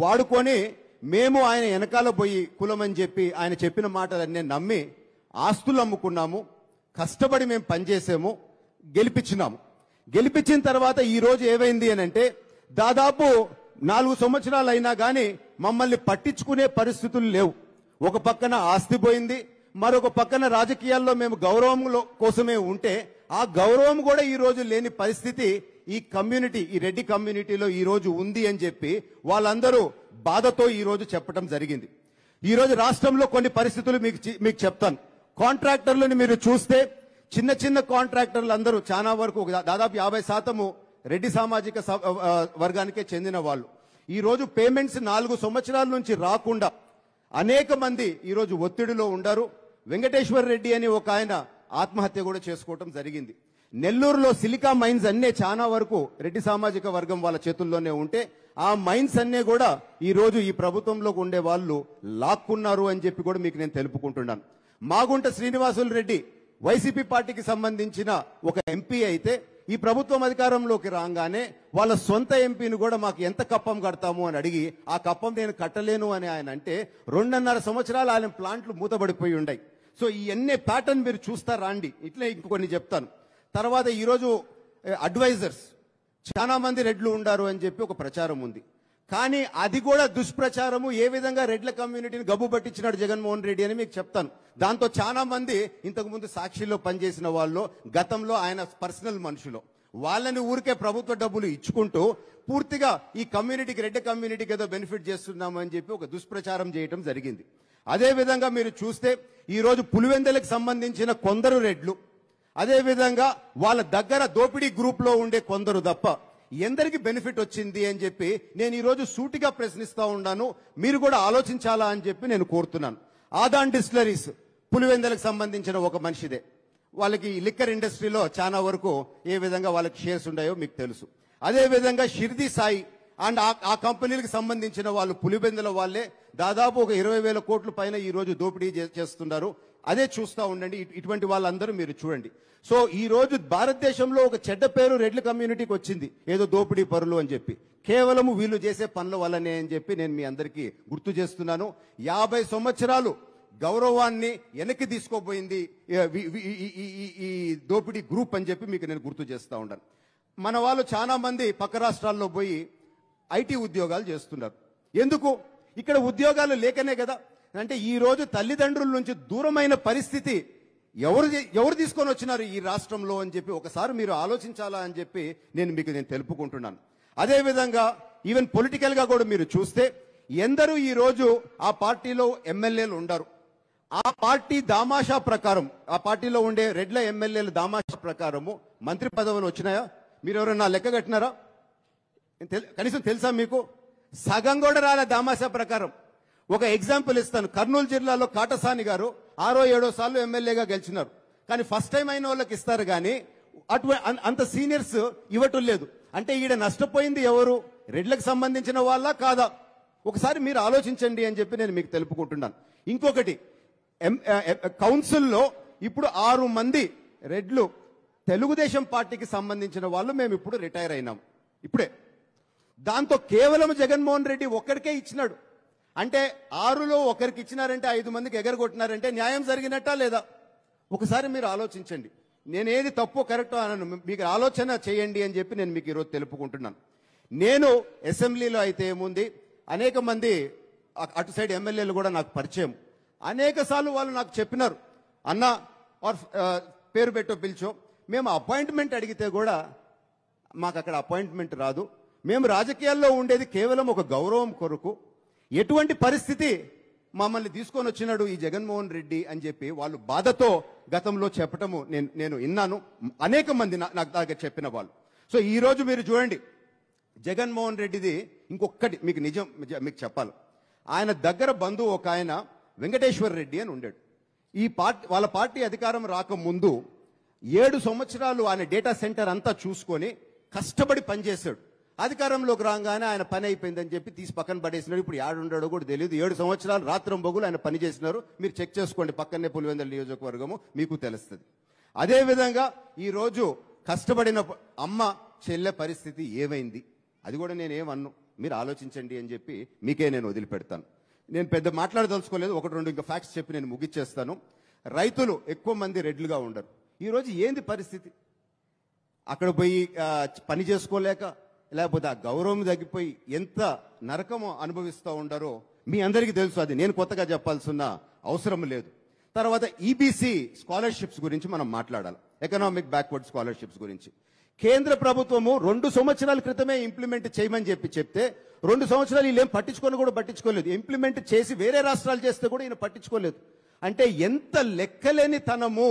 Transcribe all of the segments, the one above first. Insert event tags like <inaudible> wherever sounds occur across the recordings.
వాడుకొని మేము ఆయన వెనకాల పోయి కులం అని చెప్పి ఆయన చెప్పిన మాటలన్నీ నమ్మి ఆస్తులు అమ్ముకున్నాము కష్టపడి మేము పనిచేసాము గెలిపించినాము గెలిపించిన తర్వాత ఈ రోజు ఏమైంది అని అంటే దాదాపు నాలుగు సంవత్సరాలు అయినా కానీ మమ్మల్ని పట్టించుకునే పరిస్థితులు లేవు ఒక పక్కన ఆస్తి పోయింది మరొక పక్కన రాజకీయాల్లో మేము గౌరవం కోసమే ఉంటే ఆ గౌరవం కూడా ఈ రోజు లేని పరిస్థితి ఈ కమ్యూనిటీ ఈ రెడ్డి కమ్యూనిటీలో ఈ రోజు ఉంది అని చెప్పి వాళ్ళందరూ బాధతో ఈ రోజు చెప్పడం జరిగింది ఈ రోజు రాష్ట్రంలో కొన్ని పరిస్థితులు మీకు మీకు చెప్తాను కాంట్రాక్టర్లను మీరు చూస్తే చిన్న చిన్న కాంట్రాక్టర్లు అందరూ చాలా వరకు దాదాపు యాభై శాతము రెడ్డి సామాజిక వర్గానికే చెందిన వాళ్ళు ఈ రోజు పేమెంట్స్ నాలుగు సంవత్సరాల నుంచి రాకుండా అనేక మంది ఈరోజు ఒత్తిడిలో ఉండరు వెంకటేశ్వర రెడ్డి అని ఒక ఆయన ఆత్మహత్య కూడా చేసుకోవటం జరిగింది నెల్లూరులో సిలికా మైన్స్ అన్నే చాలా వరకు రెడ్డి సామాజిక వర్గం వాళ్ళ చేతుల్లోనే ఉంటే ఆ మైన్స్ అన్నీ కూడా ఈ రోజు ఈ ప్రభుత్వంలో ఉండే వాళ్ళు లాక్కున్నారు అని చెప్పి కూడా మీకు నేను తెలుపుకుంటున్నాను మాగుంట శ్రీనివాసులు రెడ్డి వైసీపీ పార్టీకి సంబంధించిన ఒక ఎంపీ అయితే ఈ ప్రభుత్వం అధికారంలోకి రాగానే వాళ్ళ సొంత ఎంపీని కూడా మాకు ఎంత కప్పం కడతాము అని అడిగి ఆ కప్పం నేను కట్టలేను అని ఆయన అంటే రెండున్నర సంవత్సరాలు ఆయన ప్లాంట్లు మూతబడిపోయి ఉన్నాయి సో ఇవన్నీ ప్యాటర్న్ మీరు చూస్తారా అండి ఇట్లే ఇంకొన్ని చెప్తాను తర్వాత ఈరోజు అడ్వైజర్స్ చాలామంది రెడ్లు ఉండారు అని చెప్పి ఒక ప్రచారం ఉంది కానీ అది కూడా దుష్ప్రచారము ఏ విధంగా రెడ్ల కమ్యూనిటీని గబ్బు పట్టించినాడు జగన్మోహన్ రెడ్డి అని మీకు చెప్తాను దాంతో చాలా మంది ఇంతకుముందు సాక్షిలో పనిచేసిన వాళ్ళు గతంలో ఆయన పర్సనల్ మనుషులు వాళ్ళని ఊరికే ప్రభుత్వ డబ్బులు ఇచ్చుకుంటూ పూర్తిగా ఈ కమ్యూనిటీకి రెడ్డి కమ్యూనిటీకి ఏదో బెనిఫిట్ చేస్తున్నామని చెప్పి ఒక దుష్ప్రచారం చేయడం జరిగింది అదేవిధంగా మీరు చూస్తే ఈరోజు పులివెందులకు సంబంధించిన కొందరు రెడ్లు అదేవిధంగా వాళ్ళ దగ్గర దోపిడీ గ్రూప్ లో ఉండే కొందరు తప్ప ఎందరికి బెనిఫిట్ వచ్చింది అని చెప్పి నేను ఈరోజు సూటిగా ప్రశ్నిస్తా ఉన్నాను మీరు కూడా ఆలోచించాలా అని చెప్పి నేను కోరుతున్నాను ఆదాన్ డిస్టిలరీస్ పులివెందలకు సంబంధించిన ఒక మనిషిదే వాళ్ళకి లిక్కర్ ఇండస్ట్రీలో చాలా వరకు ఏ విధంగా వాళ్ళకి షేర్స్ ఉన్నాయో మీకు తెలుసు అదేవిధంగా షిర్ది సాయి అండ్ ఆ కంపెనీలకు సంబంధించిన వాళ్ళు పులిబెందుల వాళ్ళే దాదాపు ఒక ఇరవై వేల కోట్ల పైన ఈ రోజు దోపిడీ చేస్తున్నారు అదే చూస్తూ ఉండండి ఇటువంటి వాళ్ళందరూ మీరు చూడండి సో ఈ రోజు భారతదేశంలో ఒక చెడ్డ పేరు రెడ్ల కమ్యూనిటీకి వచ్చింది ఏదో దోపిడీ పరులు అని చెప్పి కేవలం వీళ్ళు చేసే పనుల వల్లనే అని చెప్పి నేను మీ అందరికీ గుర్తు చేస్తున్నాను యాభై సంవత్సరాలు గౌరవాన్ని వెనక్కి తీసుకోబోయింది ఈ దోపిడీ గ్రూప్ అని చెప్పి మీకు నేను గుర్తు చేస్తూ ఉన్నాను మన వాళ్ళు చాలా మంది పక్క రాష్ట్రాల్లో పోయి ఐటీ ఉద్యోగాలు చేస్తున్నారు ఎందుకు ఇక్కడ ఉద్యోగాలు లేకనే కదా అంటే ఈరోజు తల్లిదండ్రుల నుంచి దూరమైన పరిస్థితి ఎవరు ఎవరు తీసుకొని వచ్చినారు ఈ రాష్ట్రంలో అని చెప్పి ఒకసారి మీరు ఆలోచించాలా అని చెప్పి నేను మీకు నేను తెలుపుకుంటున్నాను అదేవిధంగా ఈవెన్ పొలిటికల్గా కూడా మీరు చూస్తే ఎందరూ ఈరోజు ఆ పార్టీలో ఎమ్మెల్యేలు ఉండరు ఆ పార్టీ దామాషా ప్రకారం ఆ పార్టీలో ఉండే రెడ్ల ఎమ్మెల్యేల దామాషా ప్రకారము మంత్రి పదవులు వచ్చినాయా మీరు ఎవరైనా లెక్క కట్టినారా కనీసం తెలుసా మీకు సగం కూడా రాలే దామాషా ప్రకారం ఒక ఎగ్జాంపుల్ ఇస్తాను కర్నూలు జిల్లాలో కాటసాని గారు ఆరో ఏడో సార్లు ఎమ్మెల్యేగా గెలిచినారు కానీ ఫస్ట్ టైం అయిన వాళ్ళకి ఇస్తారు కానీ అటు అంత సీనియర్స్ ఇవ్వటం లేదు అంటే ఈడ నష్టపోయింది ఎవరు రెడ్లకు సంబంధించిన వాళ్ళ కాదా ఒకసారి మీరు ఆలోచించండి అని చెప్పి నేను మీకు తెలుపుకుంటున్నాను ఇంకొకటి కౌన్సిల్లో ఇప్పుడు ఆరు మంది రెడ్లు తెలుగుదేశం పార్టీకి సంబంధించిన వాళ్ళు మేము ఇప్పుడు రిటైర్ అయినాం ఇప్పుడే దాంతో కేవలం జగన్మోహన్ రెడ్డి ఒక్కడికే ఇచ్చినాడు అంటే ఆరులో ఒకరికి ఇచ్చినారంటే ఐదు మందికి ఎగరగొట్టినారంటే న్యాయం జరిగినట్టా లేదా ఒకసారి మీరు ఆలోచించండి నేను ఏది తప్పు కరెక్టో అనను మీకు ఆలోచన చేయండి అని చెప్పి నేను మీకు ఈరోజు తెలుపుకుంటున్నాను నేను అసెంబ్లీలో అయితే ఏముంది అనేక మంది అటు సైడ్ ఎమ్మెల్యేలు కూడా నాకు పరిచయం అనేక వాళ్ళు నాకు చెప్పినారు అన్న ఆర్ పేరు పెట్టో పిలిచో మేము అపాయింట్మెంట్ అడిగితే కూడా మాకు అక్కడ అపాయింట్మెంట్ రాదు మేము రాజకీయాల్లో ఉండేది కేవలం ఒక గౌరవం కొరకు ఎటువంటి పరిస్థితి మమ్మల్ని తీసుకొని వచ్చినాడు ఈ జగన్మోహన్ రెడ్డి అని చెప్పి వాళ్ళు బాధతో గతంలో చెప్పటము నేను నేను విన్నాను అనేక మంది నాకు దగ్గర చెప్పిన వాళ్ళు సో ఈరోజు మీరు చూడండి జగన్మోహన్ రెడ్డిది ఇంకొకటి మీకు నిజం మీకు చెప్పాలి ఆయన దగ్గర బంధువు ఒక ఆయన వెంకటేశ్వర రెడ్డి అని ఉండాడు ఈ పార్టీ వాళ్ళ పార్టీ అధికారం రాకముందు ఏడు సంవత్సరాలు ఆయన డేటా సెంటర్ అంతా చూసుకొని కష్టపడి పనిచేశాడు అధికారంలోకి రాగానే ఆయన పని అయిపోయిందని చెప్పి తీసి పక్కన పడేసినారు ఇప్పుడు ఏడుండడో కూడా తెలియదు ఏడు సంవత్సరాలు రాత్రం బొగులు ఆయన పని చేసినారు మీరు చెక్ చేసుకోండి పక్కనే పులివెందుల నియోజకవర్గము మీకు తెలుస్తుంది అదేవిధంగా ఈరోజు కష్టపడిన అమ్మ చెల్లె పరిస్థితి ఏమైంది అది కూడా నేనేమన్ను మీరు ఆలోచించండి అని చెప్పి మీకే నేను వదిలిపెడతాను నేను పెద్ద మాట్లాడదలుచుకోలేదు ఒకటి రెండు ఇంకా ఫ్యాక్ట్స్ చెప్పి నేను ముగిచ్చేస్తాను రైతులు ఎక్కువ మంది రెడ్లుగా ఉండరు ఈరోజు ఏంది పరిస్థితి అక్కడ పోయి పని చేసుకోలేక లేకపోతే ఆ గౌరవం తగ్గిపోయి ఎంత నరకము అనుభవిస్తూ ఉండరో మీ అందరికీ తెలుసు అది నేను కొత్తగా చెప్పాల్సిన అవసరం లేదు తర్వాత ఈబీసీ e స్కాలర్షిప్స్ గురించి మనం మాట్లాడాలి ఎకనామిక్ బ్యాక్వర్డ్ స్కాలర్షిప్స్ గురించి కేంద్ర ప్రభుత్వము రెండు సంవత్సరాల క్రితమే ఇంప్లిమెంట్ చేయమని చెప్పి చెప్తే రెండు సంవత్సరాలు వీళ్ళేం పట్టించుకొని కూడా పట్టించుకోలేదు ఇంప్లిమెంట్ చేసి వేరే రాష్ట్రాలు చేస్తే కూడా ఈయన పట్టించుకోలేదు అంటే ఎంత లెక్కలేని తనము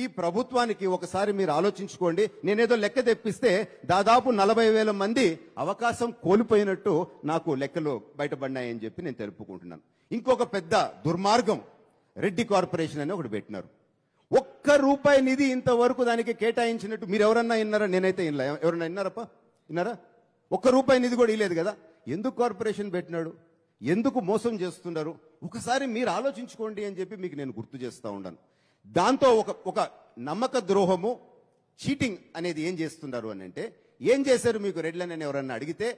ఈ ప్రభుత్వానికి ఒకసారి మీరు ఆలోచించుకోండి నేనేదో లెక్క తెప్పిస్తే దాదాపు నలభై వేల మంది అవకాశం కోల్పోయినట్టు నాకు లెక్కలు బయటపడినాయని చెప్పి నేను తెలుపుకుంటున్నాను ఇంకొక పెద్ద దుర్మార్గం రెడ్డి కార్పొరేషన్ అని ఒకటి పెట్టినారు ఒక్క రూపాయి నిధి ఇంతవరకు దానికి కేటాయించినట్టు మీరు ఎవరన్నా విన్నారా నేనైతే ఇన్లా ఎవరన్నా ఇన్నారప్ప విన్నారా ఒక్క రూపాయి నిధి కూడా ఇలేదు కదా ఎందుకు కార్పొరేషన్ పెట్టినాడు ఎందుకు మోసం చేస్తున్నారు ఒకసారి మీరు ఆలోచించుకోండి అని చెప్పి మీకు నేను గుర్తు చేస్తూ ఉన్నాను దాంతో ఒక ఒక నమ్మక ద్రోహము చీటింగ్ అనేది ఏం చేస్తున్నారు అని అంటే ఏం చేశారు మీకు రెడ్లని అని ఎవరన్నా అడిగితే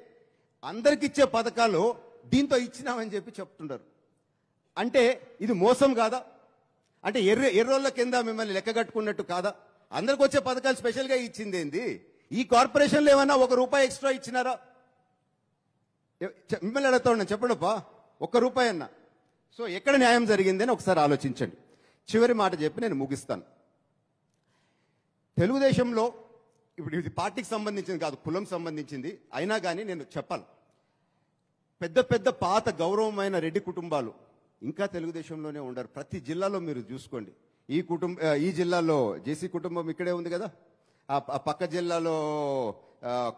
అందరికిచ్చే పథకాలు దీంతో ఇచ్చినామని చెప్పి చెప్తున్నారు అంటే ఇది మోసం కాదా అంటే ఎర్ర ఎర్రోళ్ళ కింద మిమ్మల్ని లెక్క కట్టుకున్నట్టు కాదా అందరికి వచ్చే పథకాలు స్పెషల్గా ఇచ్చింది ఏంది ఈ కార్పొరేషన్లో ఏమన్నా ఒక రూపాయి ఎక్స్ట్రా ఇచ్చినారా మిమ్మల్ని అడుగుతా ఉన్నాను చెప్పండిపా ఒక్క రూపాయి అన్నా సో ఎక్కడ న్యాయం జరిగిందని ఒకసారి ఆలోచించండి చివరి మాట చెప్పి నేను ముగిస్తాను తెలుగుదేశంలో ఇప్పుడు ఇది పార్టీకి సంబంధించింది కాదు కులం సంబంధించింది అయినా కానీ నేను చెప్పాలి పెద్ద పెద్ద పాత గౌరవమైన రెడ్డి కుటుంబాలు ఇంకా తెలుగుదేశంలోనే ఉండరు ప్రతి జిల్లాలో మీరు చూసుకోండి ఈ కుటుంబ ఈ జిల్లాలో జేసీ కుటుంబం ఇక్కడే ఉంది కదా ఆ పక్క జిల్లాలో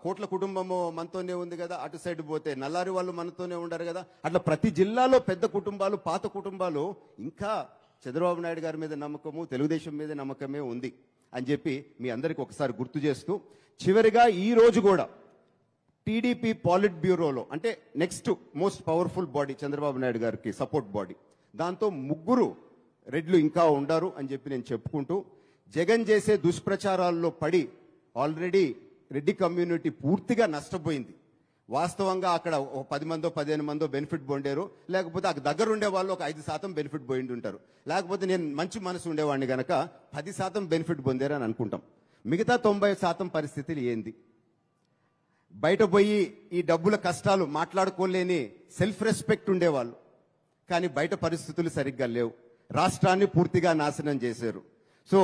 కోట్ల కుటుంబము మనతోనే ఉంది కదా అటు సైడ్ పోతే నల్లారి వాళ్ళు మనతోనే ఉండరు కదా అట్లా ప్రతి జిల్లాలో పెద్ద కుటుంబాలు పాత కుటుంబాలు ఇంకా చంద్రబాబు నాయుడు గారి మీద నమ్మకము తెలుగుదేశం మీద నమ్మకమే ఉంది అని చెప్పి మీ అందరికి ఒకసారి గుర్తు చేస్తూ చివరిగా ఈ రోజు కూడా టీడీపీ పాలిట్ బ్యూరోలో అంటే next most powerful body Chandrababu Naidu గారికి సపోర్ట్ బాడీ దాంతో ముగ్గురు రెడ్లు ఇంకా ఉండారు అని చెప్పి నేను చెప్పుకుంటూ జగన్ చేసే దుష్ప్రచారాల్లో పడి ఆల్రెడీ రెడ్డి కమ్యూనిటీ పూర్తిగా నష్టపోయింది వాస్తవంగా అక్కడ ఒక పది మందో పదిహేను మందో బెనిఫిట్ పొండేరు లేకపోతే అక్కడ దగ్గర ఉండే వాళ్ళు ఒక ఐదు శాతం బెనిఫిట్ పోయిండి ఉంటారు లేకపోతే నేను మంచి మనసు ఉండేవాడిని గనక పది శాతం బెనిఫిట్ పొందారు అని అనుకుంటాం మిగతా తొంభై శాతం పరిస్థితులు ఏంది బయట పోయి ఈ డబ్బుల కష్టాలు మాట్లాడుకోలేని సెల్ఫ్ రెస్పెక్ట్ ఉండేవాళ్ళు కానీ బయట పరిస్థితులు సరిగ్గా లేవు రాష్ట్రాన్ని పూర్తిగా నాశనం చేశారు సో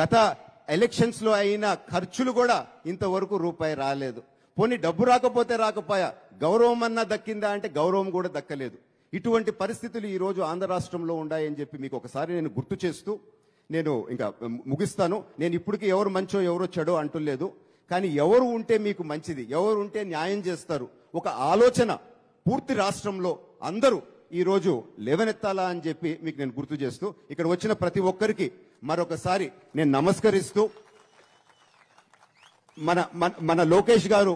గత ఎలక్షన్స్లో అయిన ఖర్చులు కూడా ఇంతవరకు రూపాయి రాలేదు పోనీ డబ్బు రాకపోతే రాకపోయా గౌరవం అన్నా దక్కిందా అంటే గౌరవం కూడా దక్కలేదు ఇటువంటి పరిస్థితులు ఈరోజు ఆంధ్ర రాష్ట్రంలో ఉన్నాయని చెప్పి మీకు ఒకసారి నేను గుర్తు చేస్తూ నేను ఇంకా ముగిస్తాను నేను ఇప్పటికీ ఎవరు మంచో ఎవరో చెడో అంటులేదు కానీ ఎవరు ఉంటే మీకు మంచిది ఎవరు ఉంటే న్యాయం చేస్తారు ఒక ఆలోచన పూర్తి రాష్ట్రంలో అందరూ ఈరోజు లేవనెత్తాలా అని చెప్పి మీకు నేను గుర్తు చేస్తూ ఇక్కడ వచ్చిన ప్రతి ఒక్కరికి మరొకసారి నేను నమస్కరిస్తూ మన మన లోకేష్ గారు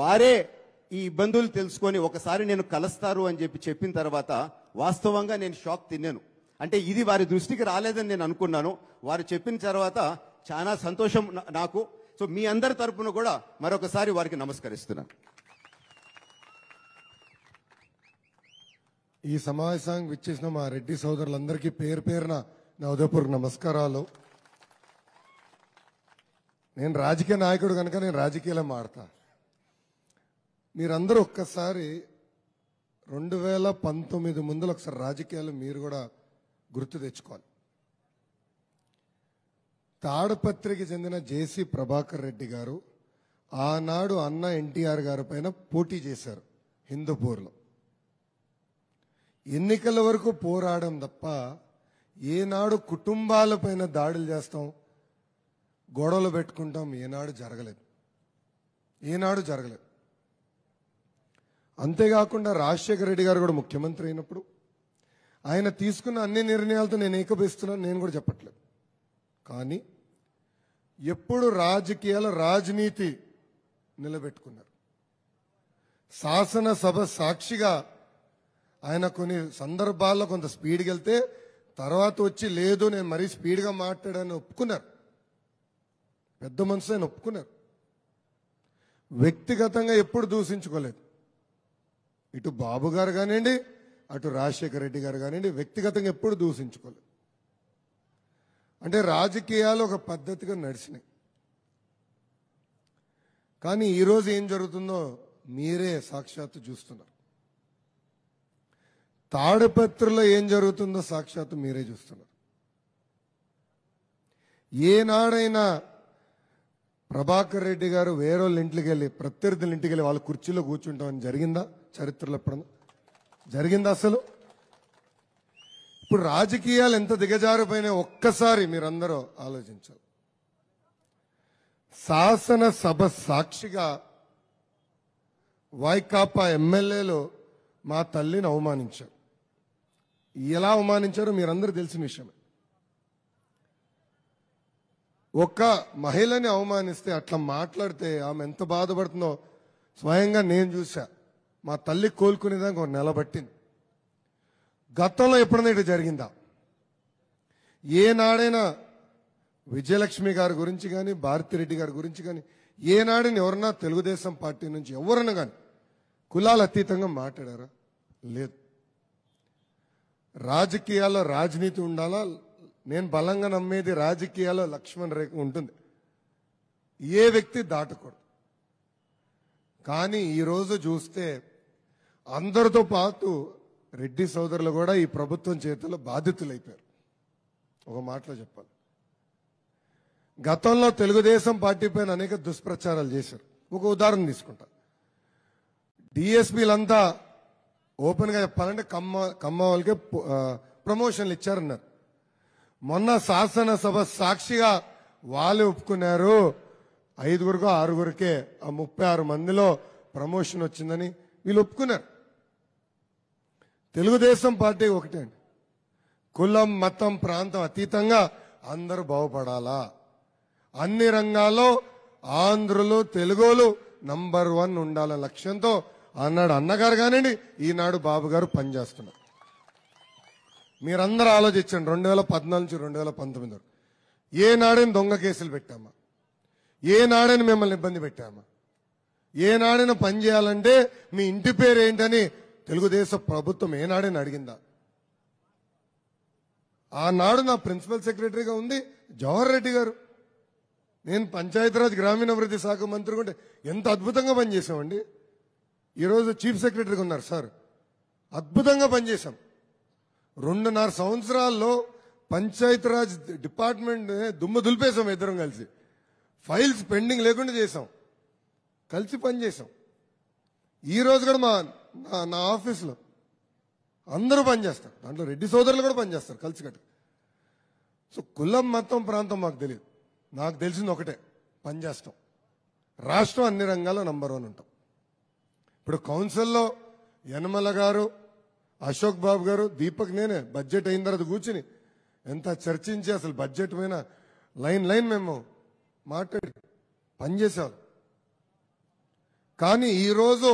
వారే ఈ ఇబ్బందులు తెలుసుకొని ఒకసారి నేను కలుస్తారు అని చెప్పి చెప్పిన తర్వాత వాస్తవంగా నేను షాక్ తిన్నాను అంటే ఇది వారి దృష్టికి రాలేదని నేను అనుకున్నాను వారు చెప్పిన తర్వాత చాలా సంతోషం నాకు సో మీ అందరి తరపున కూడా మరొకసారి వారికి నమస్కరిస్తున్నాను ఈ సమావేశానికి విచ్చేసిన మా రెడ్డి సోదరులందరికీ పేరు పేరున నా ఉదయపూర్ నమస్కారాలు నేను రాజకీయ నాయకుడు కనుక నేను రాజకీయాలు మారుతా మీరందరూ ఒక్కసారి రెండు వేల పంతొమ్మిది ముందులు ఒకసారి రాజకీయాలు మీరు కూడా గుర్తు తెచ్చుకోవాలి తాడపత్రికి చెందిన జేసీ ప్రభాకర్ రెడ్డి గారు ఆనాడు అన్న ఎన్టీఆర్ గారి పైన పోటీ చేశారు హిందూపూర్లో ఎన్నికల వరకు పోరాడడం తప్ప ఏనాడు కుటుంబాలపైన దాడులు చేస్తాం గొడవలు పెట్టుకుంటాం ఏనాడు జరగలేదు ఏనాడు జరగలేదు అంతేకాకుండా రాజశేఖర రెడ్డి గారు కూడా ముఖ్యమంత్రి అయినప్పుడు ఆయన తీసుకున్న అన్ని నిర్ణయాలతో నేను ఏకపిస్తున్నాను నేను కూడా చెప్పట్లేదు కానీ ఎప్పుడు రాజకీయాల రాజనీతి నిలబెట్టుకున్నారు శాసనసభ సాక్షిగా ఆయన కొన్ని సందర్భాల్లో కొంత స్పీడ్కి వెళ్తే తర్వాత వచ్చి లేదు నేను మరీ స్పీడ్గా మాట్లాడాను ఒప్పుకున్నారు పెద్ద మనసు ఆయన ఒప్పుకున్నారు వ్యక్తిగతంగా ఎప్పుడు దూషించుకోలేదు ఇటు బాబు గారు కానివ్వండి అటు రాజశేఖర రెడ్డి గారు కానివ్వండి వ్యక్తిగతంగా ఎప్పుడు దూషించుకోలేదు అంటే రాజకీయాలు ఒక పద్ధతిగా నడిచినాయి కానీ ఈరోజు ఏం జరుగుతుందో మీరే సాక్షాత్తు చూస్తున్నారు తాడపత్రిలో ఏం జరుగుతుందో సాక్షాత్తు మీరే చూస్తున్నారు ఏనాడైనా ప్రభాకర్ రెడ్డి గారు వేరే ఇంటికి వెళ్ళి ప్రత్యర్థుల ఇంటికి వెళ్ళి వాళ్ళ కుర్చీలో కూర్చుంటాం అని జరిగిందా చరిత్రలో ఎప్పుడన్నా జరిగిందా అసలు ఇప్పుడు రాజకీయాలు ఎంత దిగజారిపోయినా ఒక్కసారి మీరందరూ ఆలోచించాలి శాసనసభ సాక్షిగా వైకాపా ఎమ్మెల్యేలు మా తల్లిని అవమానించారు ఎలా అవమానించారో మీరందరూ తెలిసిన విషయమే ఒక్క మహిళని అవమానిస్తే అట్లా మాట్లాడితే ఆమె ఎంత బాధపడుతుందో స్వయంగా నేను చూసా మా తల్లి కోలుకునేదానికి ఒక నెల పట్టింది గతంలో ఎప్పుడైనా ఇటు జరిగిందా ఏనాడైనా విజయలక్ష్మి గారి గురించి కానీ భారతిరెడ్డి గారి గురించి కానీ ఏనాడని ఎవరన్నా తెలుగుదేశం పార్టీ నుంచి ఎవరన్నా కానీ కులాల అతీతంగా మాట్లాడారా లేదు రాజకీయాల్లో రాజనీతి ఉండాలా నేను బలంగా నమ్మేది రాజకీయాల్లో లక్ష్మణ్ రేఖ ఉంటుంది ఏ వ్యక్తి దాటకూడదు కానీ ఈరోజు చూస్తే అందరితో పాటు రెడ్డి సోదరులు కూడా ఈ ప్రభుత్వం చేతిలో బాధితులైపోయారు ఒక మాటలో చెప్పాలి గతంలో తెలుగుదేశం పార్టీ పైన అనేక దుష్ప్రచారాలు చేశారు ఒక ఉదాహరణ తీసుకుంటా డిఎస్పీలంతా ఓపెన్గా చెప్పాలంటే కమ్మ కమ్మ వాళ్ళకే ప్రమోషన్లు ఇచ్చారన్నారు మొన్న శాసనసభ సాక్షిగా వాళ్ళు ఒప్పుకున్నారు ఐదుగురుకో ఆరుగురికే ఆ ముప్పై ఆరు మందిలో ప్రమోషన్ వచ్చిందని వీళ్ళు ఒప్పుకున్నారు తెలుగుదేశం పార్టీ ఒకటే అండి కులం మతం ప్రాంతం అతీతంగా అందరూ బాగుపడాలా అన్ని రంగాల్లో ఆంధ్రులు తెలుగులు నంబర్ వన్ ఉండాలనే లక్ష్యంతో అన్నాడు అన్నగారు కానివ్వండి ఈనాడు బాబు గారు పనిచేస్తున్నారు మీరందరూ ఆలోచించండి రెండు వేల పద్నాలుగు నుంచి రెండు వేల పంతొమ్మిది వరకు ఏ నాడైనా దొంగ కేసులు పెట్టామా ఏ నాడైనా మిమ్మల్ని ఇబ్బంది పెట్టామా ఏ నాడైనా పని చేయాలంటే మీ ఇంటి పేరు ఏంటని తెలుగుదేశం ప్రభుత్వం ఏ నాడైనా అడిగిందా ఆనాడు నా ప్రిన్సిపల్ సెక్రటరీగా ఉంది జవహర్ రెడ్డి గారు నేను పంచాయతీరాజ్ గ్రామీణాభివృద్ధి శాఖ మంత్రి ఉంటే ఎంత అద్భుతంగా పనిచేసామండి ఈరోజు చీఫ్ సెక్రటరీగా ఉన్నారు సార్ అద్భుతంగా పనిచేశాం రెండున్నర సంవత్సరాల్లో పంచాయతీరాజ్ డిపార్ట్మెంట్ దుమ్ము దులిపేశాం ఇద్దరం కలిసి ఫైల్స్ పెండింగ్ లేకుండా చేసాం కలిసి పనిచేసాం ఈరోజు కూడా మా నా ఆఫీస్లో అందరూ పనిచేస్తారు దాంట్లో రెడ్డి సోదరులు కూడా పనిచేస్తారు కలిసి కట్ట సో కులం మతం ప్రాంతం మాకు తెలియదు నాకు తెలిసింది ఒకటే పనిచేస్తాం రాష్ట్రం అన్ని రంగాల్లో నంబర్ వన్ ఉంటాం ఇప్పుడు కౌన్సిల్లో యనమల గారు అశోక్ బాబు గారు దీపక్ నేనే బడ్జెట్ అయిన తర్వాత కూర్చుని ఎంత చర్చించి అసలు బడ్జెట్ పైన లైన్ లైన్ మేము మాట్లాడి పనిచేసాం కానీ ఈరోజు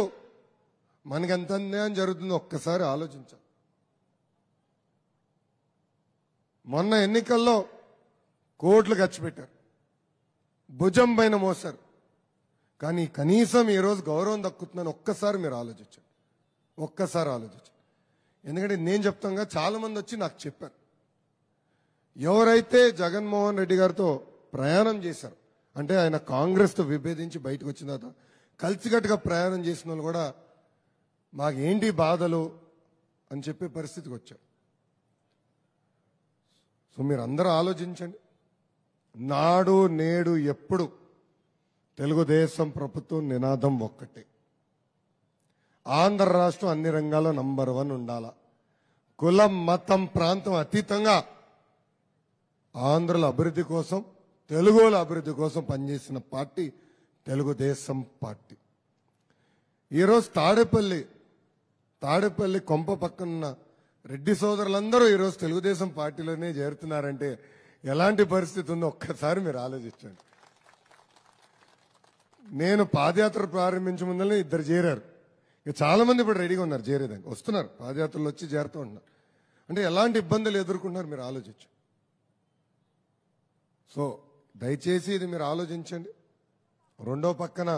మనకి ఎంత అన్యాయం జరుగుతుందో ఒక్కసారి ఆలోచించాం మొన్న ఎన్నికల్లో కోట్లు ఖర్చు పెట్టారు భుజం పైన మోసారు కానీ కనీసం ఈరోజు గౌరవం దక్కుతుందని ఒక్కసారి మీరు ఆలోచించండి ఒక్కసారి ఆలోచించండి ఎందుకంటే నేను చాలా మంది వచ్చి నాకు చెప్పారు ఎవరైతే జగన్మోహన్ రెడ్డి గారితో ప్రయాణం చేశారు అంటే ఆయన కాంగ్రెస్తో విభేదించి బయటకు వచ్చిన తర్వాత కలిసికట్టుగా ప్రయాణం చేసిన వాళ్ళు కూడా మాకేంటి బాధలు అని చెప్పే పరిస్థితికి వచ్చారు సో మీరు అందరూ ఆలోచించండి నాడు నేడు ఎప్పుడు తెలుగుదేశం ప్రభుత్వం నినాదం ఒక్కటే ఆంధ్ర రాష్ట్రం అన్ని రంగాల్లో నంబర్ వన్ ఉండాల కులం మతం ప్రాంతం అతీతంగా ఆంధ్రుల అభివృద్ధి కోసం తెలుగుల అభివృద్ధి కోసం పనిచేసిన పార్టీ తెలుగుదేశం పార్టీ ఈరోజు తాడేపల్లి తాడేపల్లి కొంప పక్కనున్న రెడ్డి సోదరులందరూ ఈరోజు తెలుగుదేశం పార్టీలోనే చేరుతున్నారంటే ఎలాంటి పరిస్థితి ఉందో ఒక్కసారి మీరు ఆలోచించండి నేను పాదయాత్ర ప్రారంభించే ముందరే ఇద్దరు చేరారు ఇక చాలామంది ఇప్పుడు రెడీగా ఉన్నారు చేరేదానికి వస్తున్నారు పాదయాత్రలు వచ్చి చేరుతూ ఉన్నారు అంటే ఎలాంటి ఇబ్బందులు ఎదుర్కొంటున్నారు మీరు ఆలోచించు సో దయచేసి ఇది మీరు ఆలోచించండి రెండో పక్కన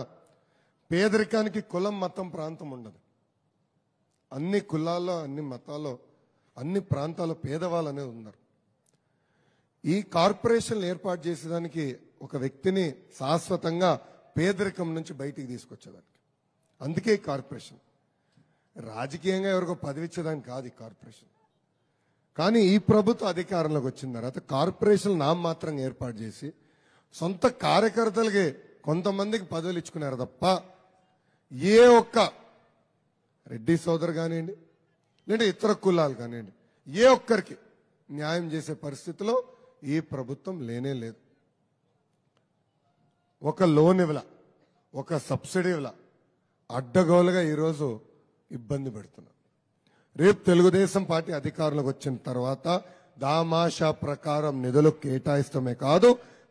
పేదరికానికి కులం మతం ప్రాంతం ఉండదు అన్ని కులాల్లో అన్ని మతాల్లో అన్ని ప్రాంతాల్లో పేదవాళ్ళు అనేది ఉన్నారు ఈ కార్పొరేషన్లు ఏర్పాటు చేసేదానికి ఒక వ్యక్తిని శాశ్వతంగా పేదరికం నుంచి బయటికి తీసుకొచ్చేదానికి అందుకే కార్పొరేషన్ రాజకీయంగా ఎవరికో పదవిచ్చేదానికి కాదు కార్పొరేషన్ కానీ ఈ ప్రభుత్వ అధికారంలోకి వచ్చిన తర్వాత కార్పొరేషన్ మాత్రం ఏర్పాటు చేసి సొంత కార్యకర్తలకి కొంతమందికి పదవులు ఇచ్చుకున్నారు తప్ప ఏ ఒక్క రెడ్డి సోదరు కానివ్వండి లేదా ఇతర కులాలు కానివ్వండి ఏ ఒక్కరికి న్యాయం చేసే పరిస్థితిలో ఈ ప్రభుత్వం లేనే లేదు ఒక లోన్ ఇవ్వలా ఒక సబ్సిడీ ఇవ్వలా అడ్డగోలుగా ఈరోజు ఇబ్బంది పెడుతున్నాం రేపు తెలుగుదేశం పార్టీ అధికారంలోకి వచ్చిన తర్వాత దామాషా ప్రకారం నిధులు కేటాయిస్తమే కాదు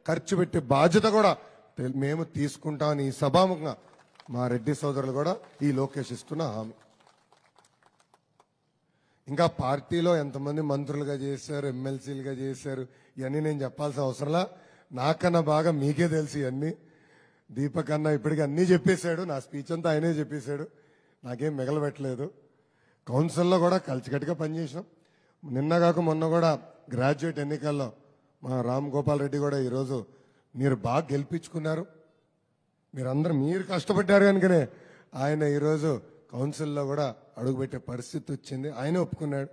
ఖర్చు పెట్టే బాధ్యత కూడా మేము తీసుకుంటామని ఈ సభాముఖంగా మా రెడ్డి సోదరులు కూడా ఈ లోకేష్ ఇస్తున్న హామీ ఇంకా పార్టీలో ఎంతమంది మంత్రులుగా చేశారు ఎమ్మెల్సీలుగా చేశారు ఇవన్నీ నేను చెప్పాల్సిన అవసరంలా నాకన్నా బాగా మీకే తెలుసు ఇవన్నీ దీపక్ అన్న ఇప్పటికీ అన్నీ చెప్పేశాడు నా స్పీచ్ అంతా ఆయనే చెప్పేశాడు నాకేం మిగలబెట్టలేదు కౌన్సిల్లో కూడా కలిసికట్టుగా పనిచేసాం నిన్న కాక మొన్న కూడా గ్రాడ్యుయేట్ ఎన్నికల్లో మా రామ్ గోపాల్ రెడ్డి కూడా ఈరోజు మీరు బాగా గెలిపించుకున్నారు మీరందరూ మీరు కష్టపడ్డారు కనుకనే ఆయన ఈరోజు కౌన్సిల్లో కూడా అడుగుపెట్టే పరిస్థితి వచ్చింది ఆయన ఒప్పుకున్నాడు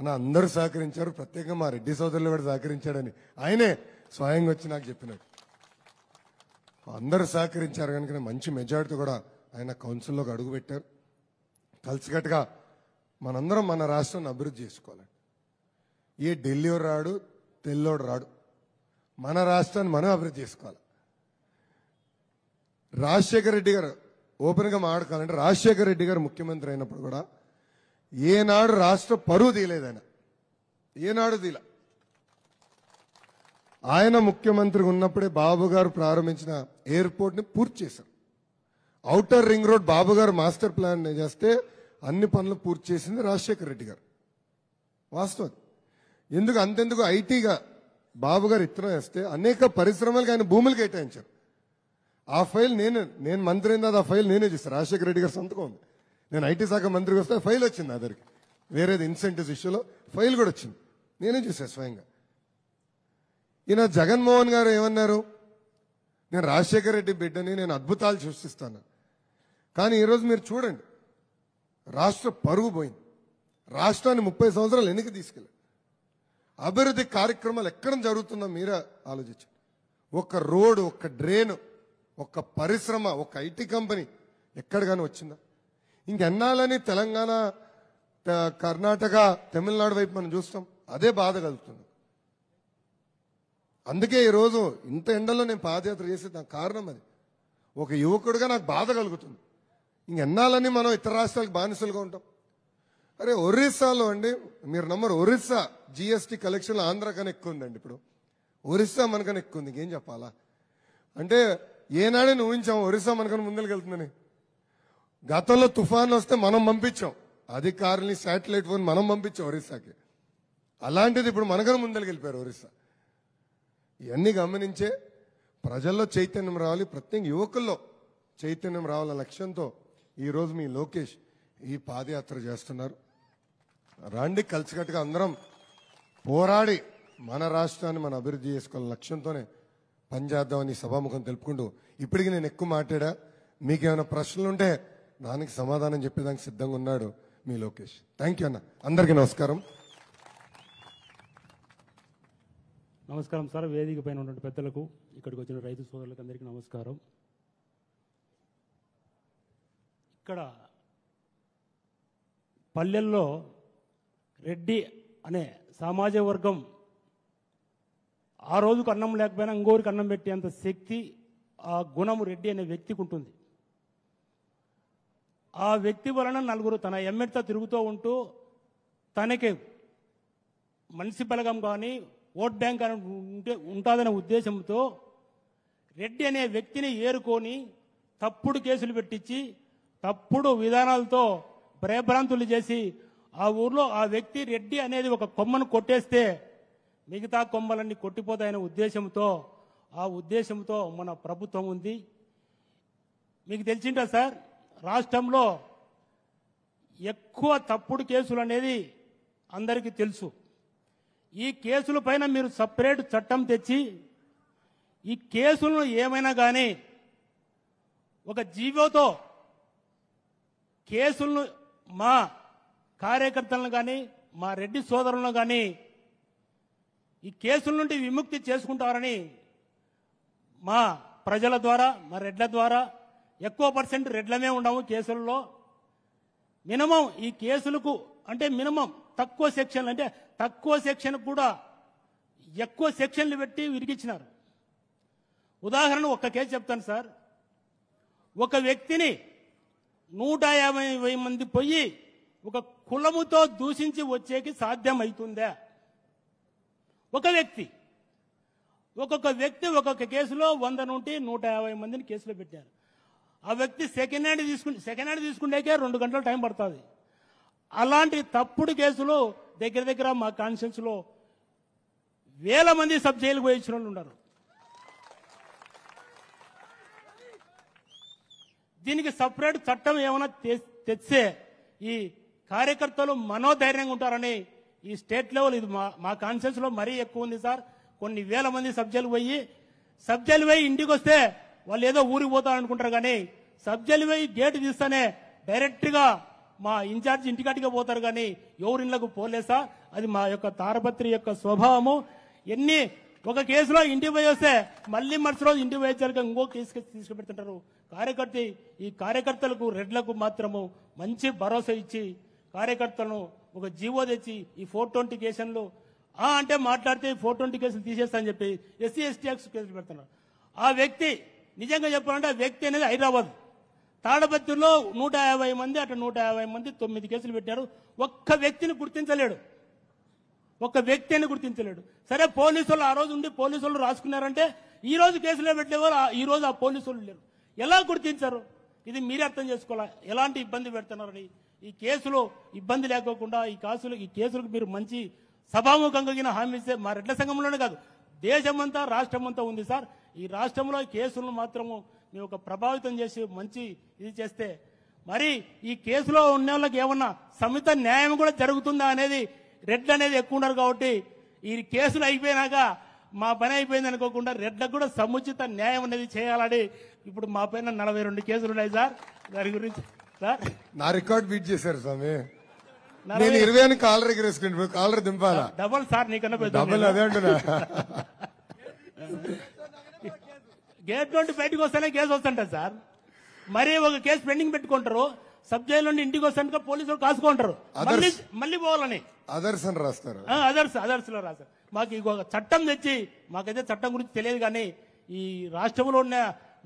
అని అందరూ సహకరించారు ప్రత్యేకంగా మా రెడ్డి సోదరులు కూడా సహకరించాడని ఆయనే స్వయంగా వచ్చి నాకు చెప్పినాడు అందరు సహకరించారు కనుక మంచి మెజారిటీ కూడా ఆయన కౌన్సిల్లోకి అడుగుపెట్టారు కలిసికట్టుగా మనందరం మన రాష్ట్రాన్ని అభివృద్ధి చేసుకోవాలి ఏ ఢిల్లీ రాడు తెల్లోడు రాడు మన రాష్ట్రాన్ని మనం అభివృద్ధి చేసుకోవాలి రాజశేఖర రెడ్డి గారు ఓపెన్గా మాట్లాడుకోవాలంటే రాజశేఖర రెడ్డి గారు ముఖ్యమంత్రి అయినప్పుడు కూడా ఏనాడు రాష్ట్ర పరువు తీయలేదు ఆయన ఏనాడు తీలా ఆయన ముఖ్యమంత్రి ఉన్నప్పుడే బాబు గారు ప్రారంభించిన ఎయిర్పోర్ట్ని పూర్తి చేశారు అవుటర్ రింగ్ రోడ్ బాబు గారు మాస్టర్ ప్లాన్ చేస్తే అన్ని పనులు పూర్తి చేసింది రాజశేఖర రెడ్డి గారు వాస్తవం ఎందుకు అంతెందుకు ఐటీగా బాబు గారు ఇత్తనం వేస్తే అనేక పరిశ్రమలకు ఆయన భూములు కేటాయించారు ఆ ఫైల్ నేను నేను మంత్రి అయిన ఆ ఫైల్ నేనే చేస్తాను రాజశేఖర రెడ్డి గారు సంతకం ఉంది నేను ఐటీ శాఖ మంత్రికి వస్తే ఫైల్ వచ్చింది అదరికి వేరేది ఇన్సెంటివ్స్ ఇష్యూలో ఫైల్ కూడా వచ్చింది నేనే చూసాను స్వయంగా ఈయన జగన్మోహన్ గారు ఏమన్నారు నేను రాజశేఖర రెడ్డి బిడ్డని నేను అద్భుతాలు సృష్టిస్తాను కానీ ఈరోజు మీరు చూడండి రాష్ట్ర పరుగు పోయింది రాష్ట్రాన్ని ముప్పై సంవత్సరాలు ఎన్నిక తీసుకెళ్ళారు అభివృద్ధి కార్యక్రమాలు ఎక్కడ జరుగుతుందో మీరే ఆలోచించండి ఒక రోడ్ ఒక్క డ్రైన్ ఒక్క పరిశ్రమ ఒక ఐటీ కంపెనీ ఎక్కడిగానే వచ్చిందా ఇంకెన్నాళ్ళని తెలంగాణ కర్ణాటక తమిళనాడు వైపు మనం చూస్తాం అదే బాధ కలుగుతుంది అందుకే ఈరోజు ఇంత ఎండలో నేను పాదయాత్ర చేసేది నాకు కారణం అది ఒక యువకుడిగా నాకు బాధ కలుగుతుంది ఇంకెన్నాళ్ళని మనం ఇతర రాష్ట్రాలకు బానిసలుగా ఉంటాం అరే ఒరిస్సాలో అండి మీరు నమ్మరు ఒరిస్సా జిఎస్టీ కలెక్షన్లు ఆంధ్ర కన్నా ఎక్కువ ఉందండి ఇప్పుడు ఒరిస్సా మనకన్నా ఎక్కువ ఉంది ఇంకేం చెప్పాలా అంటే ఏనాడని ఊహించాం ఒరిస్సా మనకన్నా ముందరికెళ్తుందని గతంలో తుఫాన్ వస్తే మనం పంపించాం అధికారుల్ని శాటిలైట్ ఫోన్ మనం పంపించాం ఒరిస్సాకి అలాంటిది ఇప్పుడు మనకన్నా ముందరికి వెళ్ళిపోయారు ఒరిస్సా ఇవన్నీ గమనించే ప్రజల్లో చైతన్యం రావాలి ప్రత్యేక యువకుల్లో చైతన్యం రావాల లక్ష్యంతో ఈరోజు మీ లోకేష్ ఈ పాదయాత్ర చేస్తున్నారు రాండి కలిసికట్టుగా అందరం పోరాడి మన రాష్ట్రాన్ని మనం అభివృద్ధి చేసుకోవాల లక్ష్యంతోనే పనిచేద్దామని సభాముఖం తెలుపుకుంటూ ఇప్పటికి నేను ఎక్కువ మాట్లాడా మీకేమైనా ప్రశ్నలుంటే దానికి సమాధానం చెప్పేదానికి సిద్ధంగా ఉన్నాడు మీ లోకేష్ థ్యాంక్ యూ అన్న అందరికీ నమస్కారం నమస్కారం సార్ వేదిక పైన ఉన్నటువంటి పెద్దలకు ఇక్కడికి వచ్చిన రైతు సోదరులకు అందరికీ నమస్కారం ఇక్కడ పల్లెల్లో రెడ్డి అనే సామాజ వర్గం ఆ రోజుకు అన్నం లేకపోయినా ఇంకోరికి అన్నం పెట్టేంత శక్తి ఆ గుణము రెడ్డి అనే వ్యక్తికి ఉంటుంది ఆ వ్యక్తి వలన నలుగురు తన ఎమ్మెడ్తో తిరుగుతూ ఉంటూ తనకి మనిషి బలగం కానీ ఓట్ బ్యాంక్ అని ఉంటే ఉంటుందనే ఉద్దేశంతో రెడ్డి అనే వ్యక్తిని ఏరుకొని తప్పుడు కేసులు పెట్టించి తప్పుడు విధానాలతో భయభ్రాంతులు చేసి ఆ ఊర్లో ఆ వ్యక్తి రెడ్డి అనేది ఒక కొమ్మను కొట్టేస్తే మిగతా కొమ్మలన్నీ కొట్టిపోతాయనే ఉద్దేశంతో ఆ ఉద్దేశంతో మన ప్రభుత్వం ఉంది మీకు తెలిసిందా సార్ రాష్ట్రంలో ఎక్కువ తప్పుడు కేసులు అనేది అందరికీ తెలుసు ఈ కేసుల పైన మీరు సపరేట్ చట్టం తెచ్చి ఈ కేసులను ఏమైనా కానీ ఒక జీవోతో కేసులను మా కార్యకర్తలను కానీ మా రెడ్డి సోదరులను కానీ ఈ కేసుల నుండి విముక్తి చేసుకుంటారని మా ప్రజల ద్వారా మా రెడ్ల ద్వారా ఎక్కువ పర్సెంట్ రెడ్లమే ఉండము కేసుల్లో మినిమం ఈ కేసులకు అంటే మినిమం తక్కువ సెక్షన్లు అంటే తక్కువ సెక్షన్ కూడా ఎక్కువ సెక్షన్లు పెట్టి విరిగించినారు ఉదాహరణ ఒక్క కేసు చెప్తాను సార్ ఒక వ్యక్తిని నూట యాభై మంది పోయి ఒక కులముతో దూషించి వచ్చేకి సాధ్యమవుతుందా ఒక వ్యక్తి ఒక్కొక్క వ్యక్తి ఒక్కొక్క కేసులో వంద నుండి నూట యాభై మందిని కేసులో పెట్టారు ఆ వ్యక్తి సెకండ్ హ్యాండ్ తీసుకుంటే సెకండ్ హ్యాండ్ తీసుకునేకే రెండు గంటల టైం పడుతుంది అలాంటి తప్పుడు కేసులు దగ్గర దగ్గర మా లో వేల మంది సబ్ జైలు పోయించిన ఉన్నారు దీనికి సపరేట్ చట్టం ఏమైనా తెచ్చే ఈ కార్యకర్తలు మనోధైర్యంగా ఉంటారని ఈ స్టేట్ లెవెల్ ఇది మా మా లో మరీ ఎక్కువ ఉంది సార్ కొన్ని వేల మంది సబ్జెలు పోయి సబ్జెలు పోయి ఇంటికి వస్తే వాళ్ళు ఏదో ఊరికి పోతారనుకుంటారు కానీ సబ్జెలు పోయి గేటు తీస్తానే డైరెక్ట్గా మా ఇన్ఛార్జ్ ఇంటికాటికి పోతారు కానీ ఎవరిళ్లకు పోలేసా అది మా యొక్క తారపత్రి యొక్క స్వభావము ఎన్ని ఒక కేసులో ఇంటికి పోయి వస్తే మళ్ళీ మరుసటి రోజు ఇంటికి పోయేసరికి ఇంకో కేసు తీసుకుపెడుతుంటారు కార్యకర్త ఈ కార్యకర్తలకు రెడ్లకు మాత్రము మంచి భరోసా ఇచ్చి కార్యకర్తలను ఒక జీవో తెచ్చి ఈ ఫోర్ ట్వంటీ కేసులు ఆ అంటే మాట్లాడితే ఫోర్ ట్వంటీ కేసులు తీసేస్తా అని చెప్పి ఎస్సీ ఎస్టీ యాక్స్ కేసులు పెడుతున్నారు ఆ వ్యక్తి నిజంగా చెప్పాలంటే ఆ వ్యక్తి అనేది హైదరాబాద్ తాడబద్దులో నూట యాభై మంది అటు నూట యాభై మంది తొమ్మిది కేసులు పెట్టారు ఒక్క వ్యక్తిని గుర్తించలేడు ఒక్క వ్యక్తి అని గుర్తించలేడు సరే పోలీసులు ఆ రోజు ఉండి పోలీసులు రాసుకున్నారంటే ఈ రోజు కేసులో పెట్టేవారు ఈ రోజు ఆ పోలీసులు లేరు ఎలా గుర్తించారు ఇది మీరే అర్థం చేసుకోవాలి ఎలాంటి ఇబ్బంది పెడుతున్నారని ఈ కేసులో ఇబ్బంది లేకోకుండా ఈ కాసులు ఈ కేసులకు మీరు మంచి సభాముఖంగా హామీ ఇస్తే మా రెడ్ల సంఘంలోనే కాదు దేశమంతా రాష్ట్రమంతా ఉంది సార్ ఈ రాష్ట్రంలో కేసులను మాత్రము నీ ఒక ప్రభావితం చేసి మంచి ఇది చేస్తే మరి ఈ కేసులో ఉన్న వాళ్ళకి ఏమన్నా సమిత న్యాయం కూడా జరుగుతుందా అనేది రెడ్డి అనేది ఎక్కువ ఉన్నారు కాబట్టి ఈ కేసులు అయిపోయినాక మా పని అయిపోయింది అనుకోకుండా రెడ్లకు కూడా సముచిత న్యాయం అనేది చేయాలని ఇప్పుడు మా పైన నలభై రెండు కేసులు ఉన్నాయి సార్ దాని గురించి సార్ నా రికార్డ్ బీట్ చేశారు స్వామి నేను ఇరవై అని కాలర్ ఎగరేసుకుంటాను కాలర్ దింపాలా డబల్ సార్ నీకన్నా డబల్ అదే అంటున్నా <laughs> గేట్ నుండి బయటకు వస్తేనే కేసు వస్తుంట సార్ మరి ఒక కేసు పెండింగ్ పెట్టుకుంటారు సబ్ జైలు నుండి ఇంటికి వస్తాను పోలీసులు కాసుకుంటారు మళ్ళీ మళ్ళీ పోవాలని అదర్స్ అని రాస్తారు అదర్స్ అదర్స్ లో రాస్తారు మాకు ఒక చట్టం తెచ్చి మాకైతే చట్టం గురించి తెలియదు కానీ ఈ రాష్ట్రంలో ఉన్న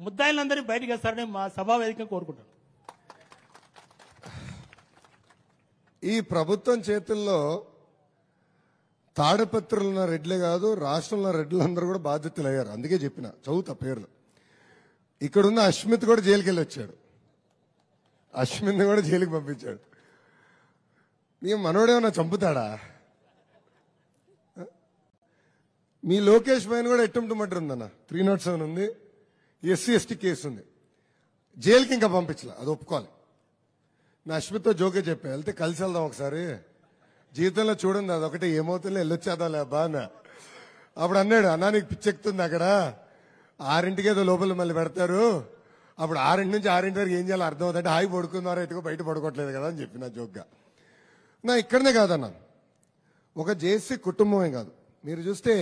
ముద్దాయిలందరినీ బయటకు వేస్తారని మా సభా వేదిక కోరుకుంటారు ఈ ప్రభుత్వం చేతుల్లో తాడపత్రులు ఉన్న రెడ్లే కాదు రాష్ట్రంలో రెడ్లు అందరూ కూడా బాధ్యతలు అయ్యారు అందుకే చెప్పిన చదువుతా పేర్లు ఇక్కడున్న అశ్మిత్ కూడా జైలుకి వెళ్ళి వచ్చాడు అశ్మిత్ కూడా జైలుకి పంపించాడు నీ మనోడేమన్నా చంపుతాడా మీ లోకేష్ పైన కూడా ఎట్టంటు మటర్ ఉందన్న త్రీ నాట్ సెవెన్ ఉంది ఎస్సీ ఎస్టీ కేసు ఉంది జైలుకి ఇంకా పంపించలే అది ఒప్పుకోవాలి నా అశ్మిత్తో జోకే చెప్పా వెళ్తే కలిసి వెళ్దాం ఒకసారి జీవితంలో చూడండి అది ఒకటి ఏమవుతుందో వెళ్ళొచ్చేదాలే అబ్బా అన్న అప్పుడు అన్నాడు అన్నా నీకు పిచ్చెక్కుతుంది అక్కడ ఆరింటికి ఏదో లోపల మళ్ళీ పెడతారు అప్పుడు ఆరింటి నుంచి ఆరింటి వరకు ఏం చేయాలో అర్థం అవుతుంది హాయి పడుకున్నారు అయితే బయట పడుకోవట్లేదు కదా అని చెప్పిన జోగ్గా నా ఇక్కడనే కాదన్నా ఒక జేసీ కుటుంబమే కాదు మీరు చూస్తే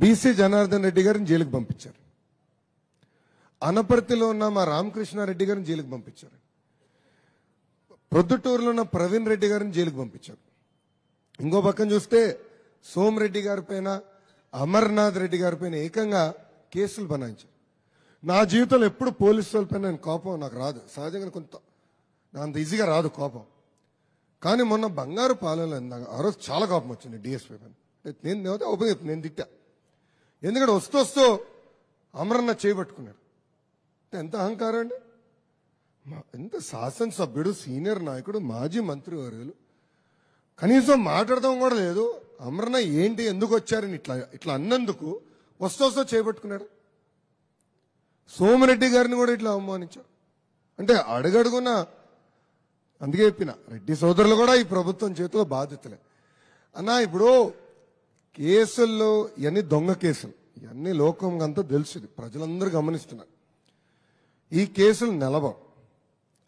బీసీ జనార్దన్ రెడ్డి గారిని జైలుకి పంపించారు అనపర్తిలో ఉన్న మా రామకృష్ణారెడ్డి గారిని జైలుకి పంపించారు ప్రొద్దుటూరులో ఉన్న ప్రవీణ్ రెడ్డి గారిని జైలుకి పంపించారు ఇంకో పక్కన చూస్తే సోమరెడ్డి గారి పైన అమర్నాథ్ రెడ్డి గారి పైన ఏకంగా కేసులు బనాయించారు నా జీవితంలో ఎప్పుడు పోలీసు వాళ్ళపైన నేను కోపం నాకు రాదు సహజంగా కొంత అంత ఈజీగా రాదు కోపం కానీ మొన్న బంగారు పాలనలో ఆ రోజు చాలా కోపం వచ్చింది డిఎస్పీ పైన నేను ఉపయోగం ఓపెన్ చెప్తాను నేను తిట్టా ఎందుకంటే వస్తూ వస్తూ అమరన్న చేయబట్టుకున్నాడు ఎంత అహంకారం అండి ఎంత శాసనసభ్యుడు సీనియర్ నాయకుడు మాజీ మంత్రి వర్యులు కనీసం మాట్లాడదాం కూడా లేదు అమరణ ఏంటి ఎందుకు వచ్చారని ఇట్లా ఇట్లా అన్నందుకు వస్తోస్తో చేపట్టుకున్నాడు సోమిరెడ్డి గారిని కూడా ఇట్లా అవమానించాడు అంటే అడుగడుగున అందుకే చెప్పిన రెడ్డి సోదరులు కూడా ఈ ప్రభుత్వం చేతిలో బాధితులే అన్నా ఇప్పుడు కేసుల్లో ఇవన్నీ దొంగ కేసులు ఇవన్నీ అంతా తెలుసుది ప్రజలందరూ గమనిస్తున్నారు ఈ కేసులు నిలబం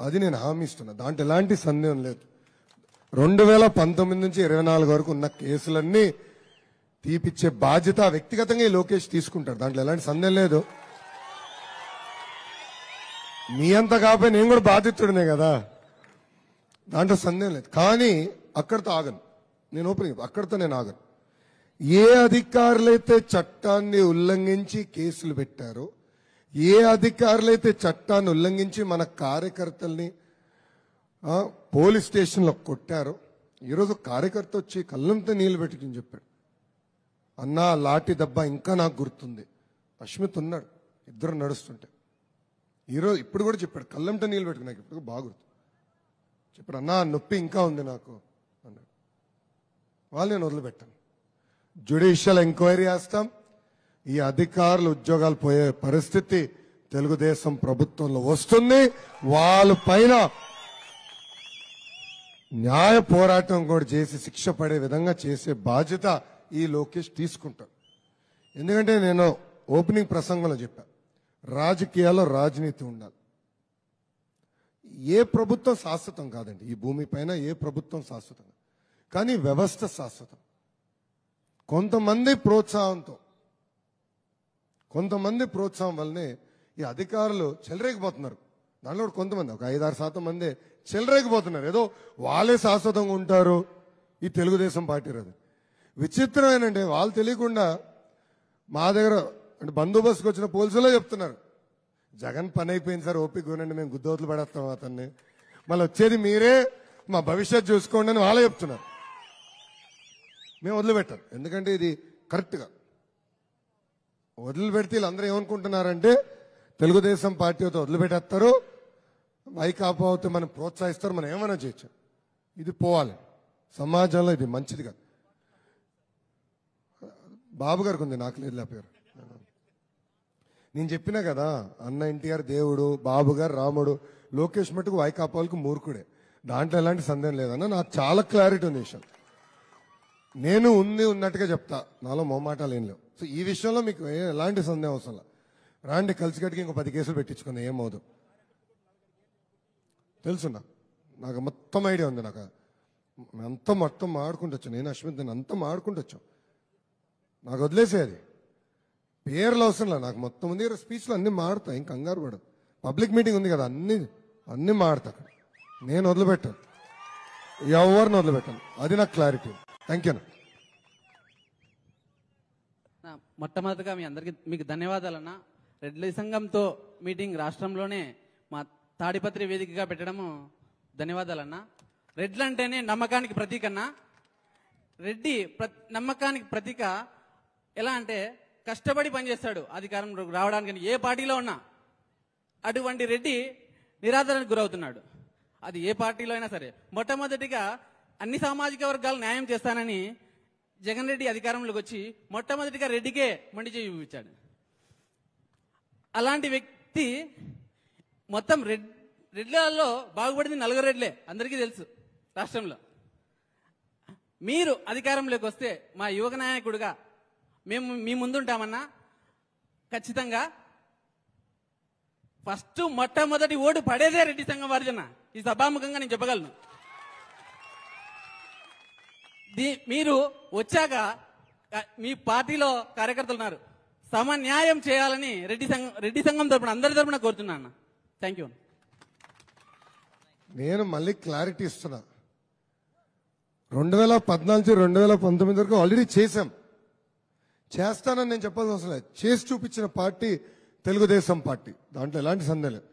అది నేను హామీ ఇస్తున్నా దాంట్లో ఎలాంటి సందేహం లేదు రెండు వేల పంతొమ్మిది నుంచి ఇరవై నాలుగు వరకు ఉన్న కేసులన్నీ తీపిచ్చే బాధ్యత వ్యక్తిగతంగా ఈ లోకేష్ తీసుకుంటాడు దాంట్లో ఎలాంటి సందేహం లేదు మీ అంతా కాకపోయి నేను కూడా బాధితుడినే కదా దాంట్లో సందేహం లేదు కానీ అక్కడితో ఆగను నేను ఓపెన్ అక్కడితో నేను ఆగను ఏ అధికారులైతే చట్టాన్ని ఉల్లంఘించి కేసులు పెట్టారో ఏ అధికారులైతే చట్టాన్ని ఉల్లంఘించి మన కార్యకర్తల్ని పోలీస్ స్టేషన్లో కొట్టారు ఈరోజు కార్యకర్త వచ్చి కళ్ళంతా నీళ్ళు పెట్టుకుని చెప్పాడు అన్నా లాఠీ దెబ్బ ఇంకా నాకు గుర్తుంది అశ్మిత్ ఉన్నాడు ఇద్దరు నడుస్తుంటే ఈరోజు ఇప్పుడు కూడా చెప్పాడు కళ్ళంట నీళ్ళు పెట్టుకు నాకు ఇప్పుడు బాగుంది చెప్పాడు అన్న నొప్పి ఇంకా ఉంది నాకు అన్నాడు వాళ్ళు నేను వదిలిపెట్టాను జ్యుడిషియల్ ఎంక్వైరీ చేస్తాం ఈ అధికారులు ఉద్యోగాలు పోయే పరిస్థితి తెలుగుదేశం ప్రభుత్వంలో వస్తుంది వాళ్ళ పైన న్యాయ పోరాటం కూడా చేసి శిక్ష పడే విధంగా చేసే బాధ్యత ఈ లోకేష్ తీసుకుంటారు ఎందుకంటే నేను ఓపెనింగ్ ప్రసంగంలో చెప్పా రాజకీయాల్లో రాజనీతి ఉండాలి ఏ ప్రభుత్వం శాశ్వతం కాదండి ఈ భూమి పైన ఏ ప్రభుత్వం శాశ్వతం కానీ వ్యవస్థ శాశ్వతం కొంతమంది ప్రోత్సాహంతో కొంతమంది ప్రోత్సాహం వల్లనే ఈ అధికారులు చెలరేకపోతున్నారు దానిలో కొంతమంది ఒక ఐదారు శాతం మంది చెలరేగిపోతున్నారు ఏదో వాళ్ళే శాశ్వతంగా ఉంటారు ఈ తెలుగుదేశం పార్టీ రది విచిత్రమేనండి వాళ్ళు తెలియకుండా మా దగ్గర అంటే బందోబస్తుకు వచ్చిన పోలీసులో చెప్తున్నారు జగన్ పని అయిపోయింది సార్ ఓపిక కొనండి మేము గుద్దోతులు పడేస్తాం అతన్ని మళ్ళీ వచ్చేది మీరే మా భవిష్యత్ చూసుకోండి అని వాళ్ళే చెప్తున్నారు మేము వదిలిపెట్టాం ఎందుకంటే ఇది కరెక్ట్గా వదిలిపెడితే వీళ్ళందరూ ఏమనుకుంటున్నారంటే తెలుగుదేశం పార్టీతో వదిలిపెట్టేస్తారు వైకాపా అవుతే మనం ప్రోత్సహిస్తారు మనం ఏమైనా చేయొచ్చు ఇది పోవాలి సమాజంలో ఇది మంచిది కాదు బాబు గారికి ఉంది నాకు లేదు పేరు నేను చెప్పినా కదా అన్న ఎన్టీఆర్ దేవుడు బాబు గారు రాముడు లోకేష్ మటుకు వైకాపాలకు మూర్ఖుడే దాంట్లో ఎలాంటి సందేహం లేదన్న నాకు చాలా క్లారిటీ ఉంది విషయం నేను ఉంది ఉన్నట్టుగా చెప్తా నాలో మొహమాటాలు ఏం లేవు సో ఈ విషయంలో మీకు ఎలాంటి సందేహం అవసరం రాండి కలిసి కట్టుకు ఇంకో పది కేసులు పెట్టించుకుందాం ఏమవుదు తెలుసు నాకు మొత్తం ఐడియా ఉంది నాకు అంత మొత్తం మాడుకుంటొచ్చు నేను అశ్విత్ నేను అంతా మాడుకుంటొచ్చు నాకు వదిలేసేది పేర్లు అవసరంలా నాకు మొత్తం ఉంది స్పీచ్లు అన్నీ మాడతా ఇంక కంగారు పడదు పబ్లిక్ మీటింగ్ ఉంది కదా అన్ని అన్నీ మాడతా అక్కడ నేను వదిలిపెట్టాను ఎవరిని వదిలిపెట్టాను అది నాకు క్లారిటీ థ్యాంక్ యూ మొట్టమొదటిగా మీ అందరికీ మీకు ధన్యవాదాలన్నా రెడ్లి సంఘంతో మీటింగ్ రాష్ట్రంలోనే తాడిపత్రి వేదికగా పెట్టడము అన్న రెడ్లు అంటేనే నమ్మకానికి ప్రతీక అన్న రెడ్డి నమ్మకానికి ప్రతీక ఎలా అంటే కష్టపడి పనిచేస్తాడు అధికారం రావడానికి ఏ పార్టీలో ఉన్నా అటువంటి రెడ్డి నిరాదరణకు గురవుతున్నాడు అది ఏ పార్టీలో అయినా సరే మొట్టమొదటిగా అన్ని సామాజిక వర్గాలు న్యాయం చేస్తానని జగన్ రెడ్డి అధికారంలోకి వచ్చి మొట్టమొదటిగా రెడ్డికే మండి చేయి చూపించాడు అలాంటి వ్యక్తి మొత్తం రెడ్ రెడ్లలో బాగుపడింది నలుగురు రెడ్లే అందరికీ తెలుసు రాష్ట్రంలో మీరు అధికారంలోకి వస్తే మా యువక నాయకుడుగా మేము మీ ముందుంటామన్నా ఖచ్చితంగా ఫస్ట్ మొట్టమొదటి ఓటు పడేదే రెడ్డి సంఘం వారిజన ఈ సభాముఖంగా నేను చెప్పగలను మీరు వచ్చాక మీ పార్టీలో కార్యకర్తలు ఉన్నారు సమన్యాయం చేయాలని రెడ్డి సంఘం రెడ్డి సంఘం తరపున అందరి తరపున కోరుతున్నాను థ్యాంక్ యూ నేను మళ్ళీ క్లారిటీ ఇస్తున్నా రెండు వేల పద్నాలుగు రెండు వేల పంతొమ్మిది వరకు ఆల్రెడీ చేశాం చేస్తానని నేను చెప్పాల్సిన అవసరం లేదు చేసి చూపించిన పార్టీ తెలుగుదేశం పార్టీ దాంట్లో ఎలాంటి సందేహం లేదు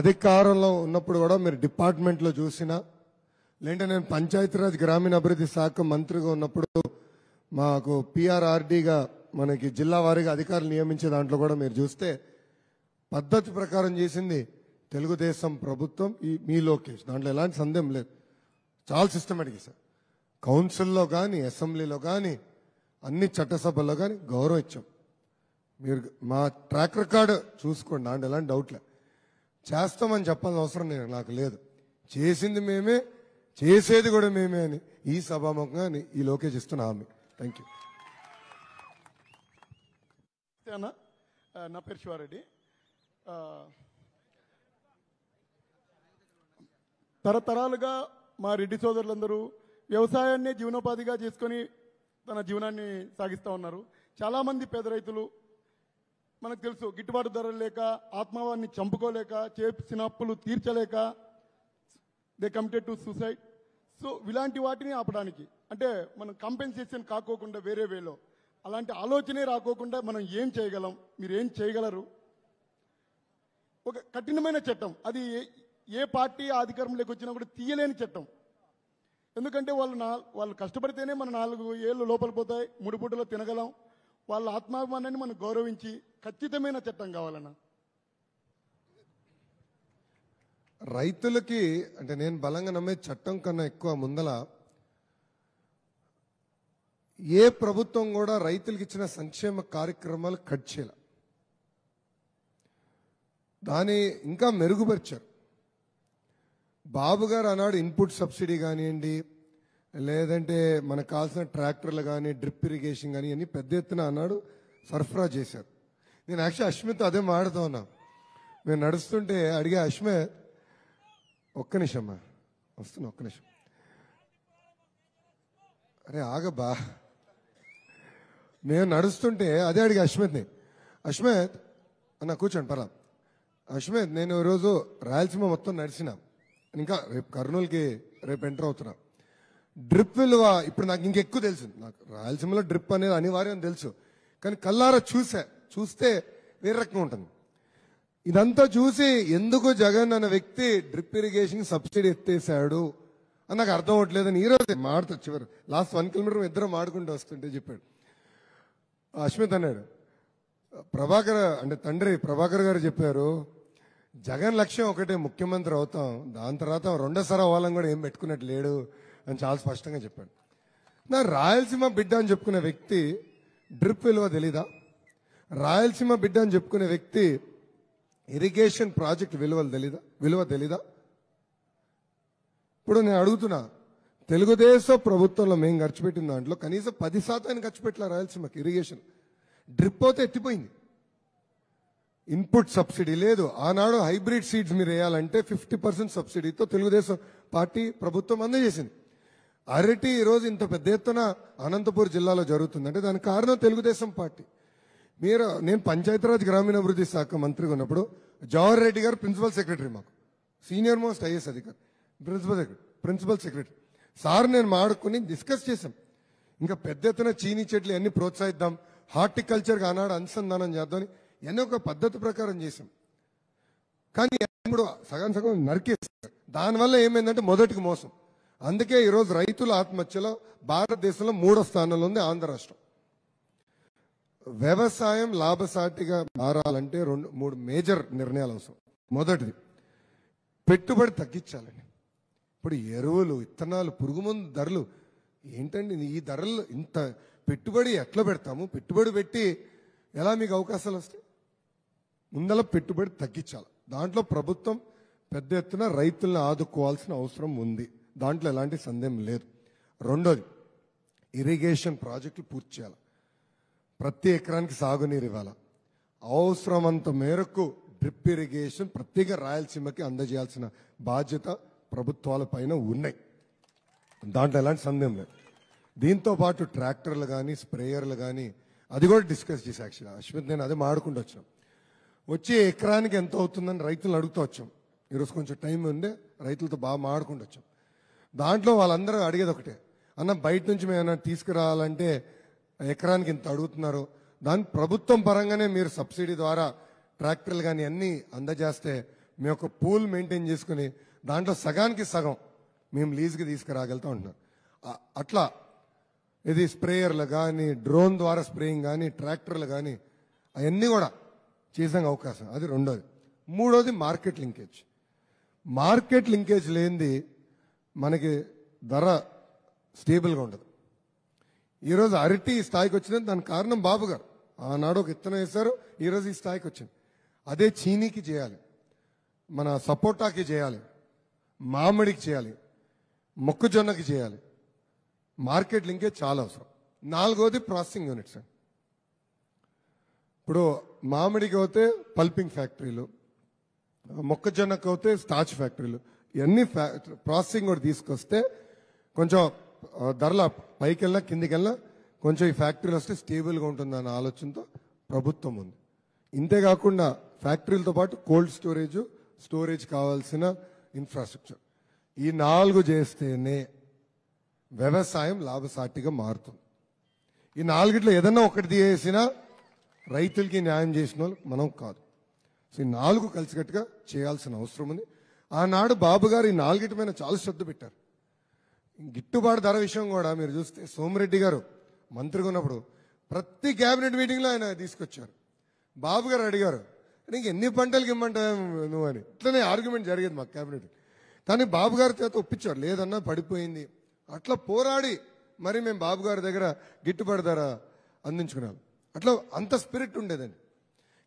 అధికారంలో ఉన్నప్పుడు కూడా మీరు డిపార్ట్మెంట్లో చూసినా లేదంటే నేను పంచాయతీరాజ్ గ్రామీణాభివృద్ధి శాఖ మంత్రిగా ఉన్నప్పుడు మాకు పిఆర్ఆర్డీగా మనకి జిల్లా వారీగా అధికారులు నియమించే దాంట్లో కూడా మీరు చూస్తే పద్ధతి ప్రకారం చేసింది తెలుగుదేశం ప్రభుత్వం ఈ మీ లోకేష్ దాంట్లో ఎలాంటి సందేహం లేదు చాలా సిస్టమేటిక్ సార్ కౌన్సిల్లో కానీ అసెంబ్లీలో కానీ అన్ని చట్టసభల్లో కానీ గౌరవం ఇచ్చాం మీరు మా ట్రాక్ రికార్డు చూసుకోండి దాంట్లో ఎలాంటి డౌట్లే చేస్తామని చెప్పాల్సిన అవసరం నేను నాకు లేదు చేసింది మేమే చేసేది కూడా మేమే అని ఈ సభాముఖంగా ఈ లోకేష్ ఇస్తున్న హామీ థ్యాంక్ యూ నా పేరు శివారెడ్డి తరతరాలుగా మా రెడ్డి సోదరులందరూ వ్యవసాయాన్ని జీవనోపాధిగా చేసుకొని తన జీవనాన్ని సాగిస్తూ ఉన్నారు చాలామంది పేద రైతులు మనకు తెలుసు గిట్టుబాటు ధరలు లేక ఆత్మవాన్ని చంపుకోలేక చేసిన అప్పులు తీర్చలేక they committed to suicide so ఇలాంటి వాటిని ఆపడానికి అంటే మనం కంపెన్సేషన్ కాకోకుండా వేరే వేలో అలాంటి ఆలోచనే రాకోకుండా మనం ఏం చేయగలం మీరు ఏం చేయగలరు ఒక కఠినమైన చట్టం అది ఏ పార్టీ అధికారంలోకి వచ్చినా కూడా తీయలేని చట్టం ఎందుకంటే వాళ్ళు నా వాళ్ళు కష్టపడితేనే మన నాలుగు ఏళ్ళు లోపల పోతాయి మూడు పూటలో తినగలం వాళ్ళ ఆత్మాభిమానాన్ని మనం గౌరవించి ఖచ్చితమైన చట్టం కావాలన్న రైతులకి అంటే నేను బలంగా నమ్మే చట్టం కన్నా ఎక్కువ ముందల ఏ ప్రభుత్వం కూడా రైతులకు ఇచ్చిన సంక్షేమ కార్యక్రమాలు కట్ చేయలే దాన్ని ఇంకా మెరుగుపరిచారు బాబు గారు అన్నాడు ఇన్పుట్ సబ్సిడీ కానివ్వండి లేదంటే మనకు కావాల్సిన ట్రాక్టర్లు కానీ డ్రిప్ ఇరిగేషన్ కానీ అన్ని పెద్ద ఎత్తున అన్నాడు సరఫరా చేశారు నేను యాక్చువల్ అశ్మిత్ అదే మాడుతా ఉన్నా మేము నడుస్తుంటే అడిగే అశ్మిత్ ఒక్క నిమిషమ్మా వస్తున్నా ఒక్క నిమిషం అరే ఆగబ్బా మేము నడుస్తుంటే అదే అడిగే అశ్మిత్ని అశ్మిత్ అన్న కూర్చోండి పర్లేదు అశ్వేత్ నేను ఈరోజు రాయలసీమ మొత్తం నడిచిన ఇంకా రేపు కర్నూలుకి రేపు ఎంటర్ అవుతున్నా డ్రిప్ విలువ ఇప్పుడు నాకు ఇంకెక్కువ తెలుసు నాకు రాయలసీమలో డ్రిప్ అనేది అనివార్యం తెలుసు కానీ కల్లారా చూసా చూస్తే వేరే రకంగా ఉంటుంది ఇదంతా చూసి ఎందుకు జగన్ అనే వ్యక్తి డ్రిప్ ఇరిగేషన్ సబ్సిడీ ఎత్తేసాడు అని నాకు అర్థం అవ్వట్లేదని ఈరోజు మాడుతా చివరి లాస్ట్ వన్ కిలోమీటర్ ఇద్దరం ఆడుకుంటూ వస్తుంటే చెప్పాడు అశ్మిత్ అన్నాడు ప్రభాకర్ అంటే తండ్రి ప్రభాకర్ గారు చెప్పారు జగన్ లక్ష్యం ఒకటే ముఖ్యమంత్రి అవుతాం దాని తర్వాత రెండోసారి అవ్వాలని కూడా ఏం పెట్టుకున్నట్టు లేడు అని చాలా స్పష్టంగా చెప్పాడు నా రాయలసీమ బిడ్డ అని చెప్పుకునే వ్యక్తి డ్రిప్ విలువ తెలీదా రాయలసీమ బిడ్డ అని చెప్పుకునే వ్యక్తి ఇరిగేషన్ ప్రాజెక్ట్ విలువలు తెలీదా విలువ తెలీదా ఇప్పుడు నేను అడుగుతున్నా తెలుగుదేశం ప్రభుత్వంలో మేము ఖర్చు పెట్టిన దాంట్లో కనీసం పది శాతాన్ని ఖర్చు పెట్టలే రాయలసీమకి ఇరిగేషన్ డ్రిప్ అయితే ఎత్తిపోయింది ఇన్పుట్ సబ్సిడీ లేదు ఆనాడు హైబ్రిడ్ సీడ్స్ మీరు వేయాలంటే ఫిఫ్టీ పర్సెంట్ సబ్సిడీతో తెలుగుదేశం పార్టీ ప్రభుత్వం అందజేసింది అరటి ఈరోజు ఇంత పెద్ద ఎత్తున అనంతపూర్ జిల్లాలో జరుగుతుందంటే దానికి కారణం తెలుగుదేశం పార్టీ మీరు నేను పంచాయతీరాజ్ గ్రామీణాభివృద్ధి శాఖ మంత్రిగా ఉన్నప్పుడు జవహర్ రెడ్డి గారు ప్రిన్సిపల్ సెక్రటరీ మాకు సీనియర్ మోస్ట్ ఐఏఎస్ అధికారి principal secretary principal secretary sir నేను మాడుకొని డిస్కస్ చేశాం ఇంకా పెద్ద ఎత్తున చీనీ చెట్లు అన్ని ప్రోత్సహిద్దాం హార్టికల్చర్గా ఆనాడు అనుసంధానం చేద్దామని ఎన్నో ఒక పద్ధతి ప్రకారం చేసాం కానీ సగం సగం నరికేస్తారు దానివల్ల ఏమైందంటే మొదటికి మోసం అందుకే ఈరోజు రైతుల ఆత్మహత్యలో భారతదేశంలో మూడో స్థానంలో ఉంది ఆంధ్ర రాష్ట్రం వ్యవసాయం లాభసాటిగా మారాలంటే రెండు మూడు మేజర్ నిర్ణయాలు అవసరం మొదటిది పెట్టుబడి తగ్గించాలని ఇప్పుడు ఎరువులు విత్తనాలు పురుగు మందు ధరలు ఏంటండి ఈ ధరలు ఇంత పెట్టుబడి ఎట్లా పెడతాము పెట్టుబడి పెట్టి ఎలా మీకు అవకాశాలు వస్తాయి ముందల పెట్టుబడి తగ్గించాలి దాంట్లో ప్రభుత్వం పెద్ద ఎత్తున రైతులను ఆదుకోవాల్సిన అవసరం ఉంది దాంట్లో ఎలాంటి సందేహం లేదు రెండోది ఇరిగేషన్ ప్రాజెక్టులు పూర్తి చేయాలి ప్రతి ఎకరానికి సాగునీరు ఇవ్వాలి అవసరమంత మేరకు డ్రిప్ ఇరిగేషన్ ప్రత్యేక రాయలసీమకి అందజేయాల్సిన బాధ్యత ప్రభుత్వాల పైన ఉన్నాయి దాంట్లో ఎలాంటి సందేహం లేదు దీంతో పాటు ట్రాక్టర్లు కానీ స్ప్రేయర్లు కానీ అది కూడా డిస్కస్ చేసి యాక్చువల్గా అశ్విత్ నేను అదే మాడుకుంటూ వచ్చాను వచ్చే ఎకరానికి ఎంత అవుతుందని రైతులు అడుగుతూ వచ్చాం ఈరోజు కొంచెం టైం ఉంది రైతులతో బాగా మాడుకుంటూ వచ్చాం దాంట్లో వాళ్ళందరూ అడిగేది ఒకటే అన్న బయట నుంచి మేము ఏమైనా తీసుకురావాలంటే ఎకరానికి ఇంత అడుగుతున్నారు దాని ప్రభుత్వం పరంగానే మీరు సబ్సిడీ ద్వారా ట్రాక్టర్లు కానీ అన్నీ అందజేస్తే మీ యొక్క పూల్ మెయింటైన్ చేసుకుని దాంట్లో సగానికి సగం మేము లీజ్కి తీసుకురాగలుగుతా ఉంటున్నాం అట్లా ఇది స్ప్రేయర్లు కానీ డ్రోన్ ద్వారా స్ప్రేయింగ్ కానీ ట్రాక్టర్లు కానీ అవన్నీ కూడా చేసే అవకాశం అది రెండోది మూడోది మార్కెట్ లింకేజ్ మార్కెట్ లింకేజ్ లేనిది మనకి ధర స్టేబుల్గా ఉండదు ఈరోజు అరటి ఈ స్థాయికి వచ్చినది దాని కారణం బాబు గారు ఆనాడు ఒక విత్తనం వేశారు ఈరోజు ఈ స్థాయికి వచ్చింది అదే చీనీకి చేయాలి మన సపోటాకి చేయాలి మామిడికి చేయాలి మొక్కజొన్నకి చేయాలి మార్కెట్ లింకేజ్ చాలా అవసరం నాలుగోది ప్రాసెసింగ్ యూనిట్స్ ఇప్పుడు మామిడికి పోతే పల్పింగ్ ఫ్యాక్టరీలు మొక్కజొన్నకి పోతే స్టాచ్ ఫ్యాక్టరీలు ఇవన్నీ ప్రాసెసింగ్ కూడా తీసుకొస్తే కొంచెం ధరల కిందికి కిందికెళ్ళా కొంచెం ఈ ఫ్యాక్టరీలు వస్తే స్టేబుల్గా ఉంటుంది అనే ఆలోచనతో ప్రభుత్వం ఉంది ఇంతేకాకుండా ఫ్యాక్టరీలతో పాటు కోల్డ్ స్టోరేజ్ స్టోరేజ్ కావాల్సిన ఇన్ఫ్రాస్ట్రక్చర్ ఈ నాలుగు చేస్తేనే వ్యవసాయం లాభసాటిగా మారుతుంది ఈ నాలుగిట్లో ఏదన్నా ఒకటి తీసినా రైతులకి న్యాయం చేసిన వాళ్ళు మనం కాదు సో ఈ నాలుగు కలిసికట్టుగా చేయాల్సిన అవసరం ఉంది ఆనాడు బాబు గారు ఈ నాలుగిటి మీద చాలా శ్రద్ధ పెట్టారు గిట్టుబాటు ధర విషయం కూడా మీరు చూస్తే సోమిరెడ్డి గారు మంత్రిగా ఉన్నప్పుడు ప్రతి క్యాబినెట్ మీటింగ్లో ఆయన తీసుకొచ్చారు బాబు గారు అడిగారు నీకు ఎన్ని పంటలకు ఇమ్మంటావు నువ్వు అని ఇట్లనే ఆర్గ్యుమెంట్ జరిగేది మా క్యాబినెట్ కానీ బాబు గారి చేత ఒప్పించారు లేదన్నా పడిపోయింది అట్లా పోరాడి మరి మేము బాబు గారి దగ్గర గిట్టుబడి ధర అందించుకున్నాం అట్లా అంత స్పిరిట్ ఉండేదండి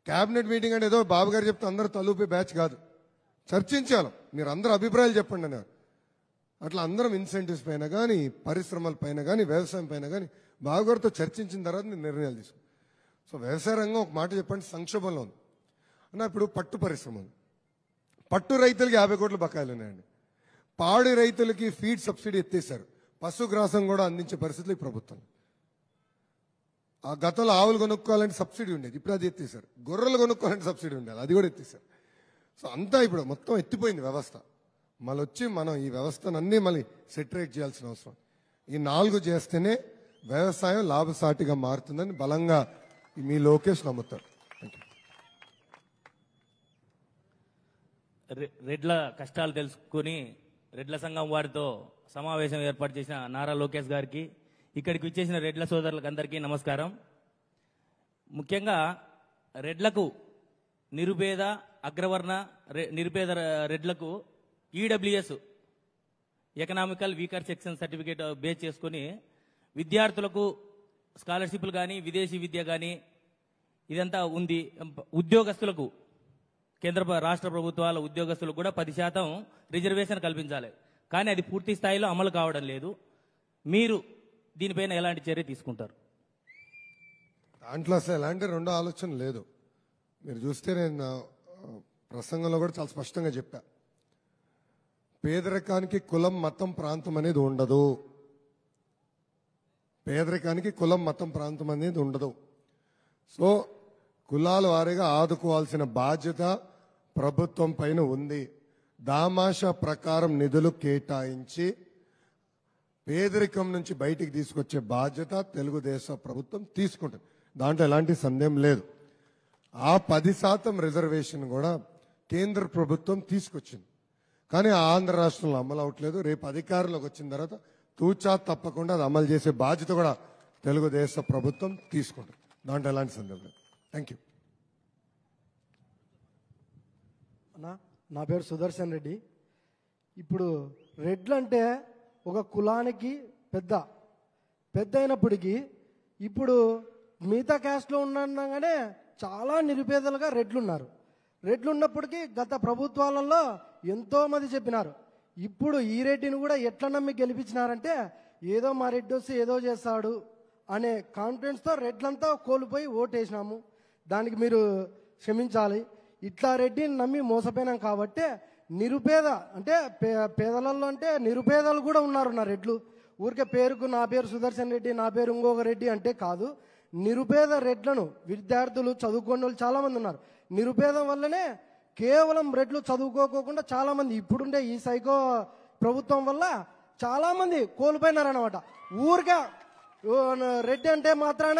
క్యాబినెట్ మీటింగ్ అంటే ఏదో బాబు గారు చెప్తే అందరూ తలుపు బ్యాచ్ కాదు చర్చించాలి మీరు అందరు అభిప్రాయాలు చెప్పండి అన్నారు అట్లా అందరం ఇన్సెంటివ్స్ పైన కానీ పరిశ్రమల పైన కానీ వ్యవసాయం పైన కానీ బాబు గారితో చర్చించిన తర్వాత మీరు నిర్ణయాలు తీసుకున్నాం సో వ్యవసాయ రంగం ఒక మాట చెప్పండి సంక్షోభంలో ఉంది అన్న ఇప్పుడు పట్టు పరిశ్రమ ఉంది పట్టు రైతులకి యాభై కోట్ల బకాయిలు ఉన్నాయండి పాడి రైతులకి ఫీడ్ సబ్సిడీ ఎత్తేసారు పశుగ్రాసం కూడా అందించే పరిస్థితులు ఈ ప్రభుత్వం ఆ గతంలో ఆవులు కొనుక్కోవాలంటే సబ్సిడీ ఉండేది ఇప్పుడు అది ఎత్తేసారు గొర్రెలు కొనుక్కోవాలంటే సబ్సిడీ ఉండేది అది కూడా ఎత్తేసారు సో అంతా ఇప్పుడు మొత్తం ఎత్తిపోయింది వ్యవస్థ మళ్ళీ వచ్చి మనం ఈ వ్యవస్థను అన్నీ మళ్ళీ సెటరేట్ చేయాల్సిన అవసరం ఈ నాలుగు చేస్తేనే వ్యవసాయం లాభసాటిగా మారుతుందని బలంగా మీ లోకేష్ నమ్ముతారు రెడ్ల కష్టాలు తెలుసుకుని రెడ్ల సంఘం వారితో సమావేశం ఏర్పాటు చేసిన నారా లోకేష్ గారికి ఇక్కడికి వచ్చేసిన రెడ్ల సోదరులకు అందరికీ నమస్కారం ముఖ్యంగా రెడ్లకు నిరుపేద అగ్రవర్ణ నిరుపేద రెడ్లకు EWS economical weaker section certificate base చేసుకుని విద్యార్థులకు స్కాలర్షిప్లు కానీ విదేశీ విద్య కానీ ఇదంతా ఉంది ఉద్యోగస్తులకు కేంద్ర రాష్ట్ర ప్రభుత్వాల ఉద్యోగస్తులకు కూడా పది శాతం రిజర్వేషన్ కల్పించాలి కానీ అది పూర్తి స్థాయిలో అమలు కావడం లేదు మీరు దీనిపైన ఎలాంటి చర్య తీసుకుంటారు దాంట్లో అసలు ఎలాంటి రెండో ఆలోచన లేదు మీరు చూస్తే నేను ప్రసంగంలో కూడా చాలా స్పష్టంగా చెప్పా పేదరికానికి కులం మతం ప్రాంతం అనేది ఉండదు పేదరికానికి కులం మతం ప్రాంతం అనేది ఉండదు సో కులాల వారీగా ఆదుకోవాల్సిన బాధ్యత ప్రభుత్వం పైన ఉంది దామాషా ప్రకారం నిధులు కేటాయించి పేదరికం నుంచి బయటికి తీసుకొచ్చే బాధ్యత తెలుగుదేశం ప్రభుత్వం తీసుకుంటుంది దాంట్లో ఎలాంటి సందేహం లేదు ఆ పది శాతం రిజర్వేషన్ కూడా కేంద్ర ప్రభుత్వం తీసుకొచ్చింది కానీ ఆంధ్ర రాష్ట్రంలో అమలు అవట్లేదు రేపు అధికారంలోకి వచ్చిన తర్వాత తూచా తప్పకుండా అది అమలు చేసే బాధ్యత కూడా తెలుగుదేశం ప్రభుత్వం తీసుకుంటుంది దాంట్లో ఎలాంటి సందేహం లేదు థ్యాంక్ యూ నా పేరు సుదర్శన్ రెడ్డి ఇప్పుడు రెడ్లు అంటే ఒక కులానికి పెద్ద పెద్ద అయినప్పటికీ ఇప్పుడు మిగతా క్యాస్ట్లో ఉన్నగానే చాలా నిరుపేదలుగా ఉన్నారు రెడ్లు ఉన్నప్పటికీ గత ప్రభుత్వాలలో ఎంతోమంది చెప్పినారు ఇప్పుడు ఈ రెడ్డిని కూడా ఎట్లా నమ్మి గెలిపించినారంటే ఏదో మా రెడ్డి వస్తే ఏదో చేస్తాడు అనే కాన్ఫిడెన్స్తో రెడ్లంతా కోల్పోయి ఓటేసినాము దానికి మీరు క్షమించాలి ఇట్లా రెడ్డిని నమ్మి మోసపోయినాం కాబట్టి నిరుపేద అంటే పే పేదలలో అంటే నిరుపేదలు కూడా ఉన్నారు నా రెడ్లు ఊరికే పేరుకు నా పేరు సుదర్శన్ రెడ్డి నా పేరు ఇంకొక రెడ్డి అంటే కాదు నిరుపేద రెడ్లను విద్యార్థులు చదువుకునే వాళ్ళు చాలామంది ఉన్నారు నిరుపేదం వల్లనే కేవలం రెడ్లు చదువుకోకోకుండా చాలామంది ఇప్పుడుండే ఈ సైకో ప్రభుత్వం వల్ల చాలామంది కోల్పోయినారనమాట ఊరికే రెడ్డి అంటే మాత్రాన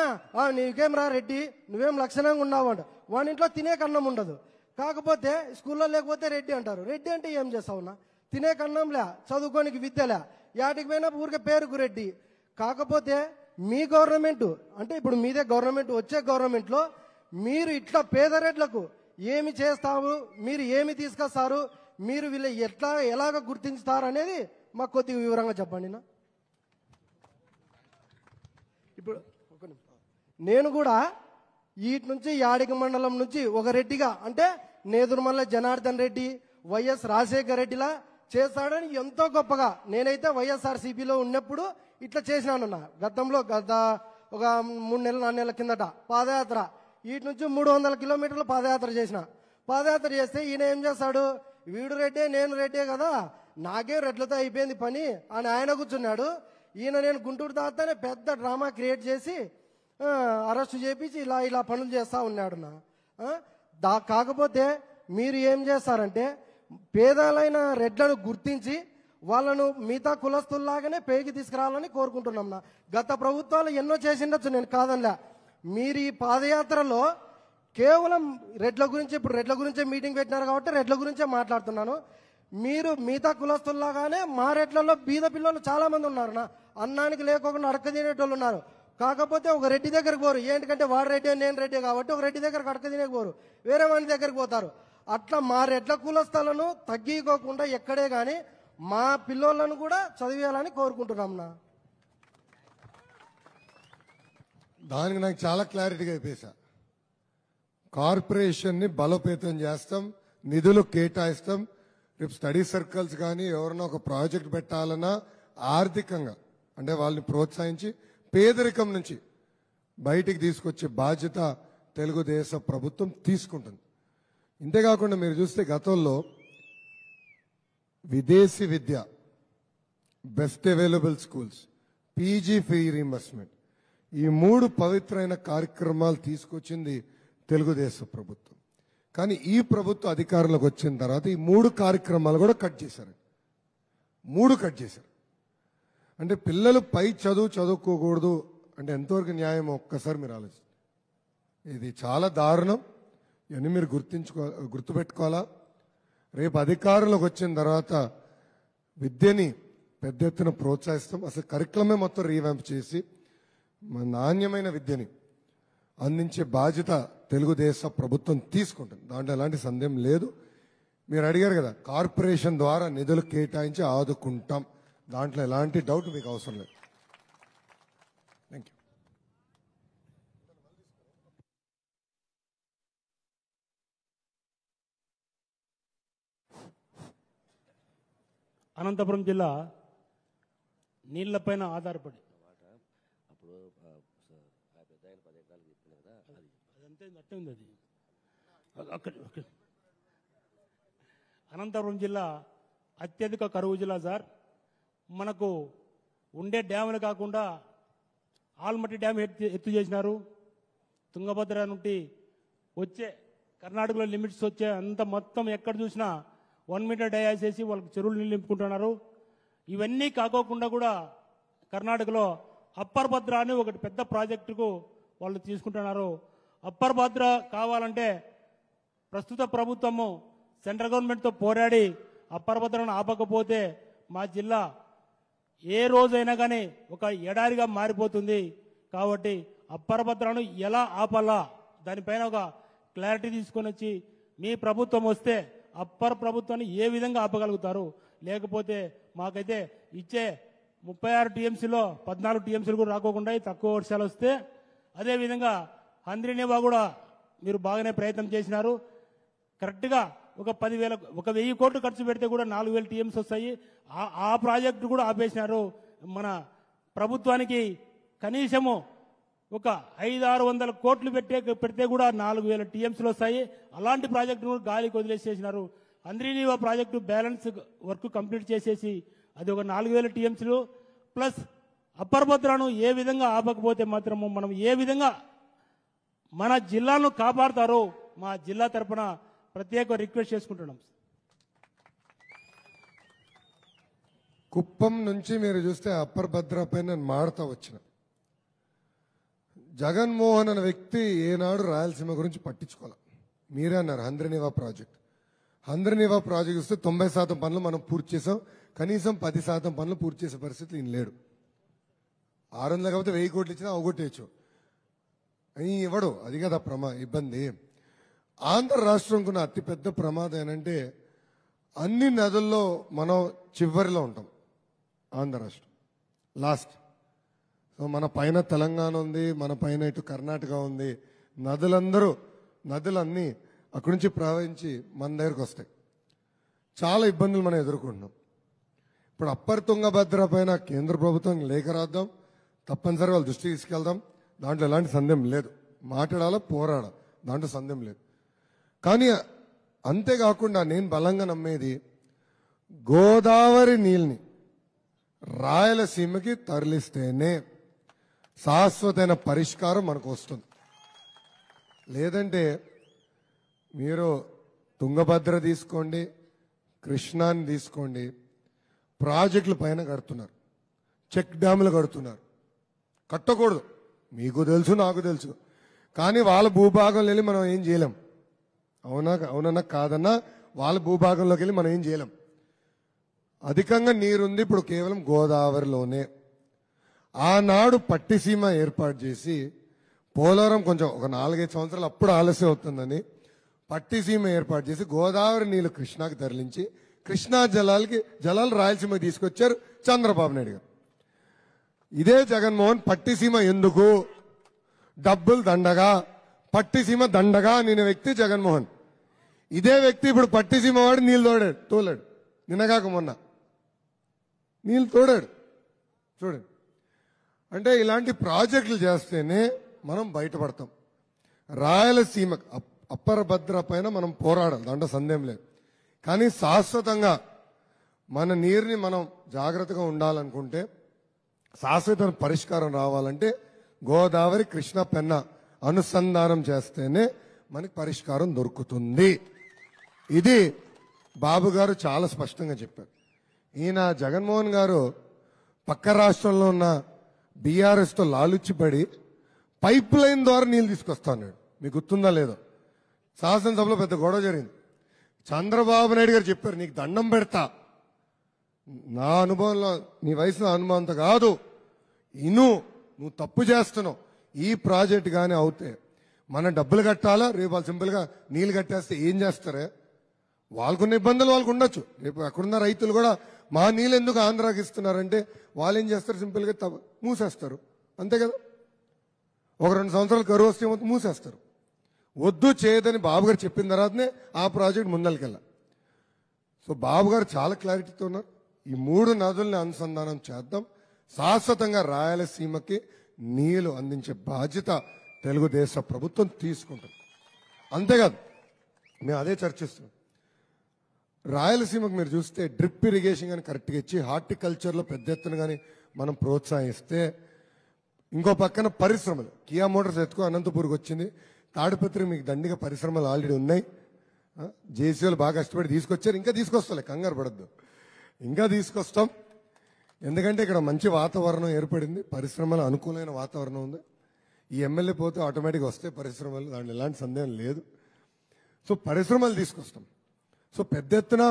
నీకేం రా రెడ్డి నువ్వేం లక్షణంగా ఉన్నావు అంట వాడింట్లో తినే కన్నం ఉండదు కాకపోతే స్కూల్లో లేకపోతే రెడ్డి అంటారు రెడ్డి అంటే ఏం చేస్తావునా తినే కన్నంలే చదువుకోనికి విద్యలే యాటికి పోయినా ఊరికే పేరుకు రెడ్డి కాకపోతే మీ గవర్నమెంట్ అంటే ఇప్పుడు మీదే గవర్నమెంట్ వచ్చే గవర్నమెంట్లో మీరు ఇట్లా పేదరెడ్లకు ఏమి చేస్తాము మీరు ఏమి తీసుకొస్తారు మీరు వీళ్ళు ఎట్లా ఎలాగ గుర్తించుతారు అనేది మాకు కొద్దిగా వివరంగా చెప్పండి నా ఇప్పుడు నేను కూడా వీటి నుంచి యాడిక మండలం నుంచి ఒక రెడ్డిగా అంటే నేదురుమల్ల జనార్దన్ రెడ్డి వైఎస్ రాజశేఖర రెడ్డిలా చేస్తాడని ఎంతో గొప్పగా నేనైతే వైఎస్ఆర్సీపీలో ఉన్నప్పుడు ఇట్లా చేసినానున్నా గతంలో గత ఒక మూడు నెలలు నాలుగు నెలల కిందట పాదయాత్ర వీటి నుంచి మూడు వందల కిలోమీటర్లు పాదయాత్ర చేసిన పాదయాత్ర చేస్తే ఈయన ఏం చేస్తాడు వీడు రెడ్డే నేను రెడ్డే కదా నాకే రెడ్లతో అయిపోయింది పని అని ఆయన కూర్చున్నాడు ఈయన నేను గుంటూరు తాతనే పెద్ద డ్రామా క్రియేట్ చేసి అరెస్ట్ చేపించి ఇలా ఇలా పనులు చేస్తూ ఉన్నాడు నా దా కాకపోతే మీరు ఏం చేస్తారంటే పేదలైన రెడ్లను గుర్తించి వాళ్ళను మిగతా కులస్తుల్లాగానే పేకి తీసుకురావాలని కోరుకుంటున్నాం గత ప్రభుత్వాలు ఎన్నో చేసిండొచ్చు నేను కాదనిలే మీరు ఈ పాదయాత్రలో కేవలం రెడ్ల గురించి ఇప్పుడు రెడ్ల గురించే మీటింగ్ పెట్టినారు కాబట్టి రెడ్ల గురించే మాట్లాడుతున్నాను మీరు మిగతా కులస్తుల్లాగానే మా రెడ్లలో బీద పిల్లలు చాలామంది ఉన్నారు నా అన్నానికి లేకోకుండా అడక తినేటోళ్ళు ఉన్నారు కాకపోతే ఒక రెడ్డి దగ్గరకు పోరు ఏంటంటే వాడు రెడ్డి నేను రెడ్డి కాబట్టి ఒక రెడ్డి దగ్గర కడక పోరు వేరే వాడి దగ్గరికి పోతారు అట్లా మా రెడ్ల కులస్థలను తగ్గికోకుండా ఎక్కడే కానీ మా పిల్లోళ్ళను కూడా చదివేయాలని కోరుకుంటున్నాం దానికి నాకు చాలా క్లారిటీగా అయిపోయేసా కార్పొరేషన్ని బలోపేతం చేస్తాం నిధులు కేటాయిస్తాం రేపు స్టడీ సర్కిల్స్ కానీ ఎవరైనా ఒక ప్రాజెక్ట్ పెట్టాలన్నా ఆర్థికంగా అంటే వాళ్ళని ప్రోత్సహించి పేదరికం నుంచి బయటికి తీసుకొచ్చే బాధ్యత తెలుగుదేశ ప్రభుత్వం తీసుకుంటుంది ఇంతేకాకుండా మీరు చూస్తే గతంలో విదేశీ విద్య best available schools PG fee reimbursement ఈ మూడు పవిత్రమైన కార్యక్రమాలు తీసుకొచ్చింది తెలుగుదేశం ప్రభుత్వం కానీ ఈ ప్రభుత్వ అధికారంలోకి వచ్చిన తర్వాత ఈ మూడు కార్యక్రమాలు కూడా కట్ చేశారు మూడు కట్ చేశారు అంటే పిల్లలు పై చదువు చదువుకోకూడదు అంటే ఎంతవరకు న్యాయం ఒక్కసారి మీరు ఆలోచించండి ఇది చాలా దారుణం ఇవన్నీ మీరు గుర్తించుకో గుర్తుపెట్టుకోవాలా రేపు అధికారంలోకి వచ్చిన తర్వాత విద్యని పెద్ద ఎత్తున ప్రోత్సహిస్తాం అసలు కరికలమే మొత్తం రీవ్యాంప్ చేసి నాణ్యమైన విద్యని అందించే బాధ్యత తెలుగుదేశ ప్రభుత్వం తీసుకుంటుంది దాంట్లో ఎలాంటి సందేహం లేదు మీరు అడిగారు కదా కార్పొరేషన్ ద్వారా నిధులు కేటాయించి ఆదుకుంటాం దాంట్లో ఎలాంటి డౌట్ మీకు అవసరం లేదు థ్యాంక్ యూ అనంతపురం జిల్లా నీళ్లపైన ఆధారపడి అనంతపురం జిల్లా అత్యధిక కరువు జిల్లా సార్ మనకు ఉండే డ్యాములు కాకుండా ఆల్మట్టి డ్యామ్ ఎత్తు చేసినారు తుంగభద్ర నుండి వచ్చే కర్ణాటకలో లిమిట్స్ వచ్చే అంత మొత్తం ఎక్కడ చూసినా వన్ మీటర్ డయాస్ వేసి వాళ్ళకి చెరువులు నింపుకుంటున్నారు ఇవన్నీ కాకోకుండా కూడా కర్ణాటకలో అప్పర్ భద్ర అని ఒకటి పెద్ద ప్రాజెక్టుకు వాళ్ళు తీసుకుంటున్నారు అప్పర్ భద్ర కావాలంటే ప్రస్తుత ప్రభుత్వము సెంట్రల్ గవర్నమెంట్తో పోరాడి అప్పర్ భద్రను ఆపకపోతే మా జిల్లా ఏ రోజైనా కానీ ఒక ఎడారిగా మారిపోతుంది కాబట్టి అప్పరభద్రను ఎలా ఆపాలా దానిపైన ఒక క్లారిటీ తీసుకొని వచ్చి మీ ప్రభుత్వం వస్తే అప్పర్ ప్రభుత్వాన్ని ఏ విధంగా ఆపగలుగుతారు లేకపోతే మాకైతే ఇచ్చే ముప్పై ఆరు టీఎంసీలో పద్నాలుగు టీఎంసీలు కూడా రాకోకుండా తక్కువ వర్షాలు వస్తే అదేవిధంగా హంద్రీనేవా కూడా మీరు బాగానే ప్రయత్నం చేసినారు కరెక్ట్గా ఒక పదివేల ఒక వెయ్యి కోట్లు ఖర్చు పెడితే కూడా నాలుగు వేల టీఎంస్ వస్తాయి ఆ ఆ ప్రాజెక్టు కూడా ఆపేసినారు మన ప్రభుత్వానికి కనీసము ఒక ఐదు ఆరు వందల కోట్లు పెట్టే పెడితే కూడా నాలుగు వేల టీఎంసీలు వస్తాయి అలాంటి ప్రాజెక్టును గాలికి వదిలేసేసినారు Handri Neeva project balance work complete చేసేసి అది ఒక నాలుగు వేల టీఎంసీలు ప్లస్ అప్పర్ ఏ విధంగా ఆపకపోతే మాత్రము మనం ఏ విధంగా మన జిల్లాను కాపాడతారో మా జిల్లా తరఫున ప్రత్యేక రిక్వెస్ట్ చేసుకుంటున్నాం కుప్పం నుంచి మీరు చూస్తే అప్పర్ భద్రపై నేను మాడతా వచ్చిన జగన్మోహన్ అనే వ్యక్తి ఏనాడు రాయలసీమ గురించి పట్టించుకోవాలి మీరే అన్నారు హంద్రనివా ప్రాజెక్ట్ హంద్రనివా ప్రాజెక్ట్ చూస్తే తొంభై శాతం పనులు మనం పూర్తి చేసాం కనీసం పది శాతం పనులు పూర్తి చేసే పరిస్థితి ఈయన లేడు ఆరు వందలు కాకపోతే వెయ్యి కోట్లు ఇచ్చినా అవగొట్టేయచ్చు ఇవ్వడు అది కదా ప్రమా ఇబ్బంది ఏం ఆంధ్ర రాష్ట్రంకున్న అతిపెద్ద ప్రమాదం ఏంటంటే అన్ని నదుల్లో మనం చివరిలో ఉంటాం ఆంధ్ర రాష్ట్రం లాస్ట్ సో మన పైన తెలంగాణ ఉంది మన పైన ఇటు కర్ణాటక ఉంది నదులందరూ నదులన్నీ అక్కడి నుంచి ప్రవహించి మన దగ్గరకు వస్తాయి చాలా ఇబ్బందులు మనం ఎదుర్కొంటున్నాం ఇప్పుడు అప్పర్ తుంగభద్ర పైన కేంద్ర ప్రభుత్వం లేఖ రాద్దాం తప్పనిసరిగా వాళ్ళు దృష్టి తీసుకెళ్దాం దాంట్లో ఎలాంటి సందేహం లేదు మాట్లాడాలా పోరాడాలి దాంట్లో సందేహం లేదు కానీ అంతేకాకుండా నేను బలంగా నమ్మేది గోదావరి నీళ్ళని రాయలసీమకి తరలిస్తేనే శాశ్వతమైన పరిష్కారం మనకు వస్తుంది లేదంటే మీరు తుంగభద్ర తీసుకోండి కృష్ణాని తీసుకోండి ప్రాజెక్టుల పైన కడుతున్నారు చెక్ డ్యాములు కడుతున్నారు కట్టకూడదు మీకు తెలుసు నాకు తెలుసు కానీ వాళ్ళ భూభాగంలో వెళ్ళి మనం ఏం చేయలేం అవునా అవునన్నా కాదన్నా వాళ్ళ భూభాగంలోకి వెళ్ళి మనం ఏం చేయలేం అధికంగా నీరుంది ఇప్పుడు కేవలం గోదావరిలోనే ఆనాడు పట్టిసీమ ఏర్పాటు చేసి పోలవరం కొంచెం ఒక నాలుగైదు సంవత్సరాలు అప్పుడు ఆలస్యం అవుతుందని పట్టిసీమ ఏర్పాటు చేసి గోదావరి నీళ్లు కృష్ణాకి తరలించి కృష్ణా జలాలకి జలాలు రాయలసీమ తీసుకొచ్చారు చంద్రబాబు నాయుడు గారు ఇదే జగన్మోహన్ పట్టిసీమ ఎందుకు డబ్బులు దండగా పట్టిసీమ దండగా అనే వ్యక్తి జగన్మోహన్ ఇదే వ్యక్తి ఇప్పుడు పట్టిసీమ వాడు నీళ్ళు తోడాడు తోలాడు నిన్నగాక మొన్న నీళ్ళు తోడాడు చూడండి అంటే ఇలాంటి ప్రాజెక్టులు చేస్తేనే మనం బయటపడతాం రాయలసీమ అప్పర భద్ర పైన మనం పోరాడాలి దాంట్లో సందేహం లేదు కానీ శాశ్వతంగా మన నీరుని మనం జాగ్రత్తగా ఉండాలనుకుంటే శాశ్వత పరిష్కారం రావాలంటే గోదావరి కృష్ణ పెన్న అనుసంధానం చేస్తేనే మనకి పరిష్కారం దొరుకుతుంది ఇది బాబు గారు చాలా స్పష్టంగా చెప్పారు ఈయన జగన్మోహన్ గారు పక్క రాష్ట్రంలో ఉన్న బీఆర్ఎస్తో లాలుచ్చిపడి పైప్ లైన్ ద్వారా నీళ్ళు ఉన్నాడు మీకు గుర్తుందా లేదో శాసనసభలో పెద్ద గొడవ జరిగింది చంద్రబాబు నాయుడు గారు చెప్పారు నీకు దండం పెడతా నా అనుభవంలో నీ వయసు అనుభవంతో కాదు ఇను నువ్వు తప్పు చేస్తున్నావు ఈ ప్రాజెక్ట్ కానీ అవుతే మనం డబ్బులు కట్టాలా రేపు వాళ్ళు సింపుల్గా నీళ్ళు కట్టేస్తే ఏం చేస్తారే వాళ్ళకున్న ఇబ్బందులు వాళ్ళకు ఉండొచ్చు రేపు అక్కడున్న రైతులు కూడా మా నీళ్ళు ఎందుకు ఆంధ్రాకి ఇస్తున్నారంటే వాళ్ళు ఏం చేస్తారు సింపుల్గా మూసేస్తారు అంతే కదా ఒక రెండు సంవత్సరాలు కరువు వస్తే మూసేస్తారు వద్దు చేయదని బాబు గారు చెప్పిన తర్వాతనే ఆ ప్రాజెక్ట్ ముందరికెళ్ళ సో బాబు గారు చాలా క్లారిటీతో ఉన్నారు ఈ మూడు నదుల్ని అనుసంధానం చేద్దాం శాశ్వతంగా రాయలసీమకి నీళ్లు అందించే బాధ్యత తెలుగుదేశ ప్రభుత్వం తీసుకుంటుంది అంతేకాదు మేము అదే చర్చిస్తున్నాం రాయలసీమకు మీరు చూస్తే డ్రిప్ ఇరిగేషన్ కానీ కరెక్ట్గా ఇచ్చి హార్టికల్చర్లో పెద్ద ఎత్తున కానీ మనం ప్రోత్సహిస్తే ఇంకో పక్కన పరిశ్రమలు కియా మోటార్స్ ఎత్తుకు అనంతపూర్కి వచ్చింది తాడిపత్రి మీకు దండిగా పరిశ్రమలు ఆల్రెడీ ఉన్నాయి జేసీలు బాగా కష్టపడి తీసుకొచ్చారు ఇంకా తీసుకొస్తాలే కంగారు పడద్దు ఇంకా తీసుకొస్తాం ఎందుకంటే ఇక్కడ మంచి వాతావరణం ఏర్పడింది పరిశ్రమల అనుకూలమైన వాతావరణం ఉంది ఈ ఎమ్మెల్యే పోతే ఆటోమేటిక్గా వస్తే పరిశ్రమలు దాంట్లో ఎలాంటి సందేహం లేదు సో పరిశ్రమలు తీసుకొస్తాం సో పెద్ద ఎత్తున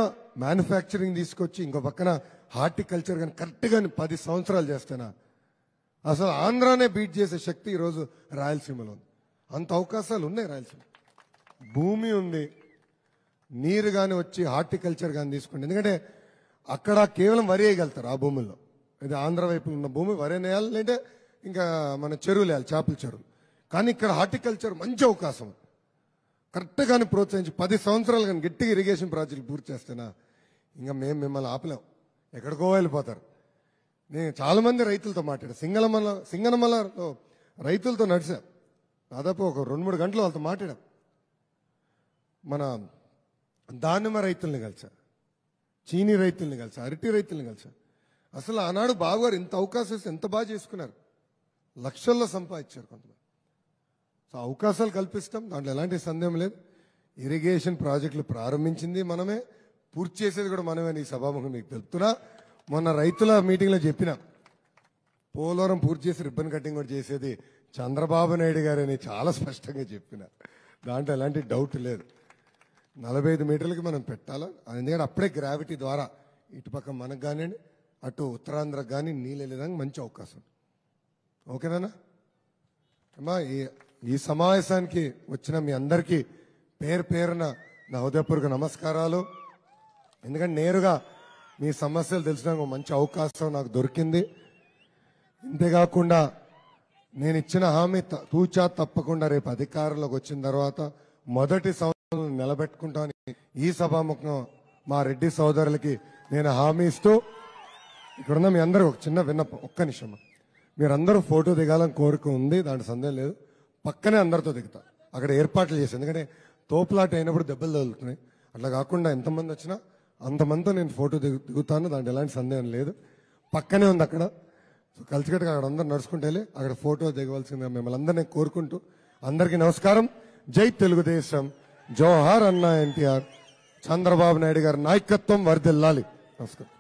మ్యానుఫ్యాక్చరింగ్ తీసుకొచ్చి ఇంకో పక్కన హార్టికల్చర్ కానీ కరెక్ట్గా పది సంవత్సరాలు చేస్తానా అసలు ఆంధ్రానే బీట్ చేసే శక్తి ఈరోజు రాయలసీమలో ఉంది అంత అవకాశాలు ఉన్నాయి రాయలసీమ భూమి ఉంది నీరు కానీ వచ్చి హార్టికల్చర్ కానీ తీసుకోండి ఎందుకంటే అక్కడ కేవలం వరి వేయగలుగుతారు ఆ భూముల్లో ఇది ఆంధ్ర వైపు ఉన్న భూమి వరి వేయాలి లేదంటే ఇంకా మన చెరువులు వేయాలి చేపల చెరువులు కానీ ఇక్కడ హార్టికల్చర్ మంచి అవకాశం కరెక్ట్గా కానీ ప్రోత్సహించి పది సంవత్సరాలు కానీ గట్టిగా ఇరిగేషన్ ప్రాజెక్టులు పూర్తి చేస్తేనా ఇంకా మేము మిమ్మల్ని ఆపలేం ఎక్కడికో వెళ్ళిపోతారు నేను చాలామంది రైతులతో మాట్లాడా సింగనమల సింగనమలతో రైతులతో నడిచా దాదాపు ఒక రెండు మూడు గంటలు వాళ్ళతో మాట్లాడాం మన దానిమ్మ రైతుల్ని కలిసా చీనీ రైతుల్ని కలిసా అరటి రైతుల్ని కలిసా అసలు ఆనాడు బాబు గారు ఇంత అవకాశం ఎంత బాగా చేసుకున్నారు లక్షల్లో సంపాదించారు కొంతమంది సో అవకాశాలు కల్పిస్తాం దాంట్లో ఎలాంటి సందేహం లేదు ఇరిగేషన్ ప్రాజెక్టులు ప్రారంభించింది మనమే పూర్తి చేసేది కూడా మనమే ఈ సభాముఖం మీకు తెలుపుతున్నా మొన్న రైతుల మీటింగ్లో చెప్పిన పోలవరం పూర్తి చేసి రిబ్బన్ కటింగ్ కూడా చేసేది చంద్రబాబు నాయుడు గారని చాలా స్పష్టంగా చెప్పిన దాంట్లో ఎలాంటి డౌట్ లేదు నలభై ఐదు మీటర్లకి మనం అది ఎందుకంటే అప్పుడే గ్రావిటీ ద్వారా ఇటుపక్క మనకు కానివ్వండి అటు ఉత్తరాంధ్రకు కానీ నీళ్ళు వెళ్ళేదానికి మంచి అవకాశం ఓకేనా అమ్మా ఈ ఈ సమావేశానికి వచ్చిన మీ అందరికీ పేరు పేరున నా హృదయపూర్వక నమస్కారాలు ఎందుకంటే నేరుగా మీ సమస్యలు తెలిసిన మంచి అవకాశం నాకు దొరికింది ఇంతేకాకుండా నేను ఇచ్చిన హామీ తూచా తప్పకుండా రేపు అధికారంలోకి వచ్చిన తర్వాత మొదటి సంవత్సరం నిలబెట్టుకుంటామని ఈ సభాముఖం మా రెడ్డి సోదరులకి నేను హామీ ఇస్తూ ఇక్కడున్న మీ అందరూ ఒక చిన్న విన్నపం ఒక్క నిమిషం మీరందరూ ఫోటో దిగాలని కోరిక ఉంది దాంట్లో సందేహం లేదు పక్కనే అందరితో దిగుతా అక్కడ ఏర్పాట్లు చేసి ఎందుకంటే తోపులాట అయినప్పుడు దెబ్బలు తగులుతున్నాయి అట్లా కాకుండా ఎంతమంది వచ్చినా అంతమందితో నేను ఫోటో దిగు దిగుతాను దాంట్లో ఎలాంటి సందేహం లేదు పక్కనే ఉంది అక్కడ సో కలిసికట్టుగా అక్కడ అందరు నడుచుకుంటే అక్కడ ఫోటో దిగవలసిందిగా మిమ్మల్ని అందరినీ కోరుకుంటూ అందరికీ నమస్కారం జై తెలుగుదేశం జవహర్ అన్న ఎన్టీఆర్ చంద్రబాబు నాయుడు గారి నాయకత్వం వరదెల్లాలి నమస్కారం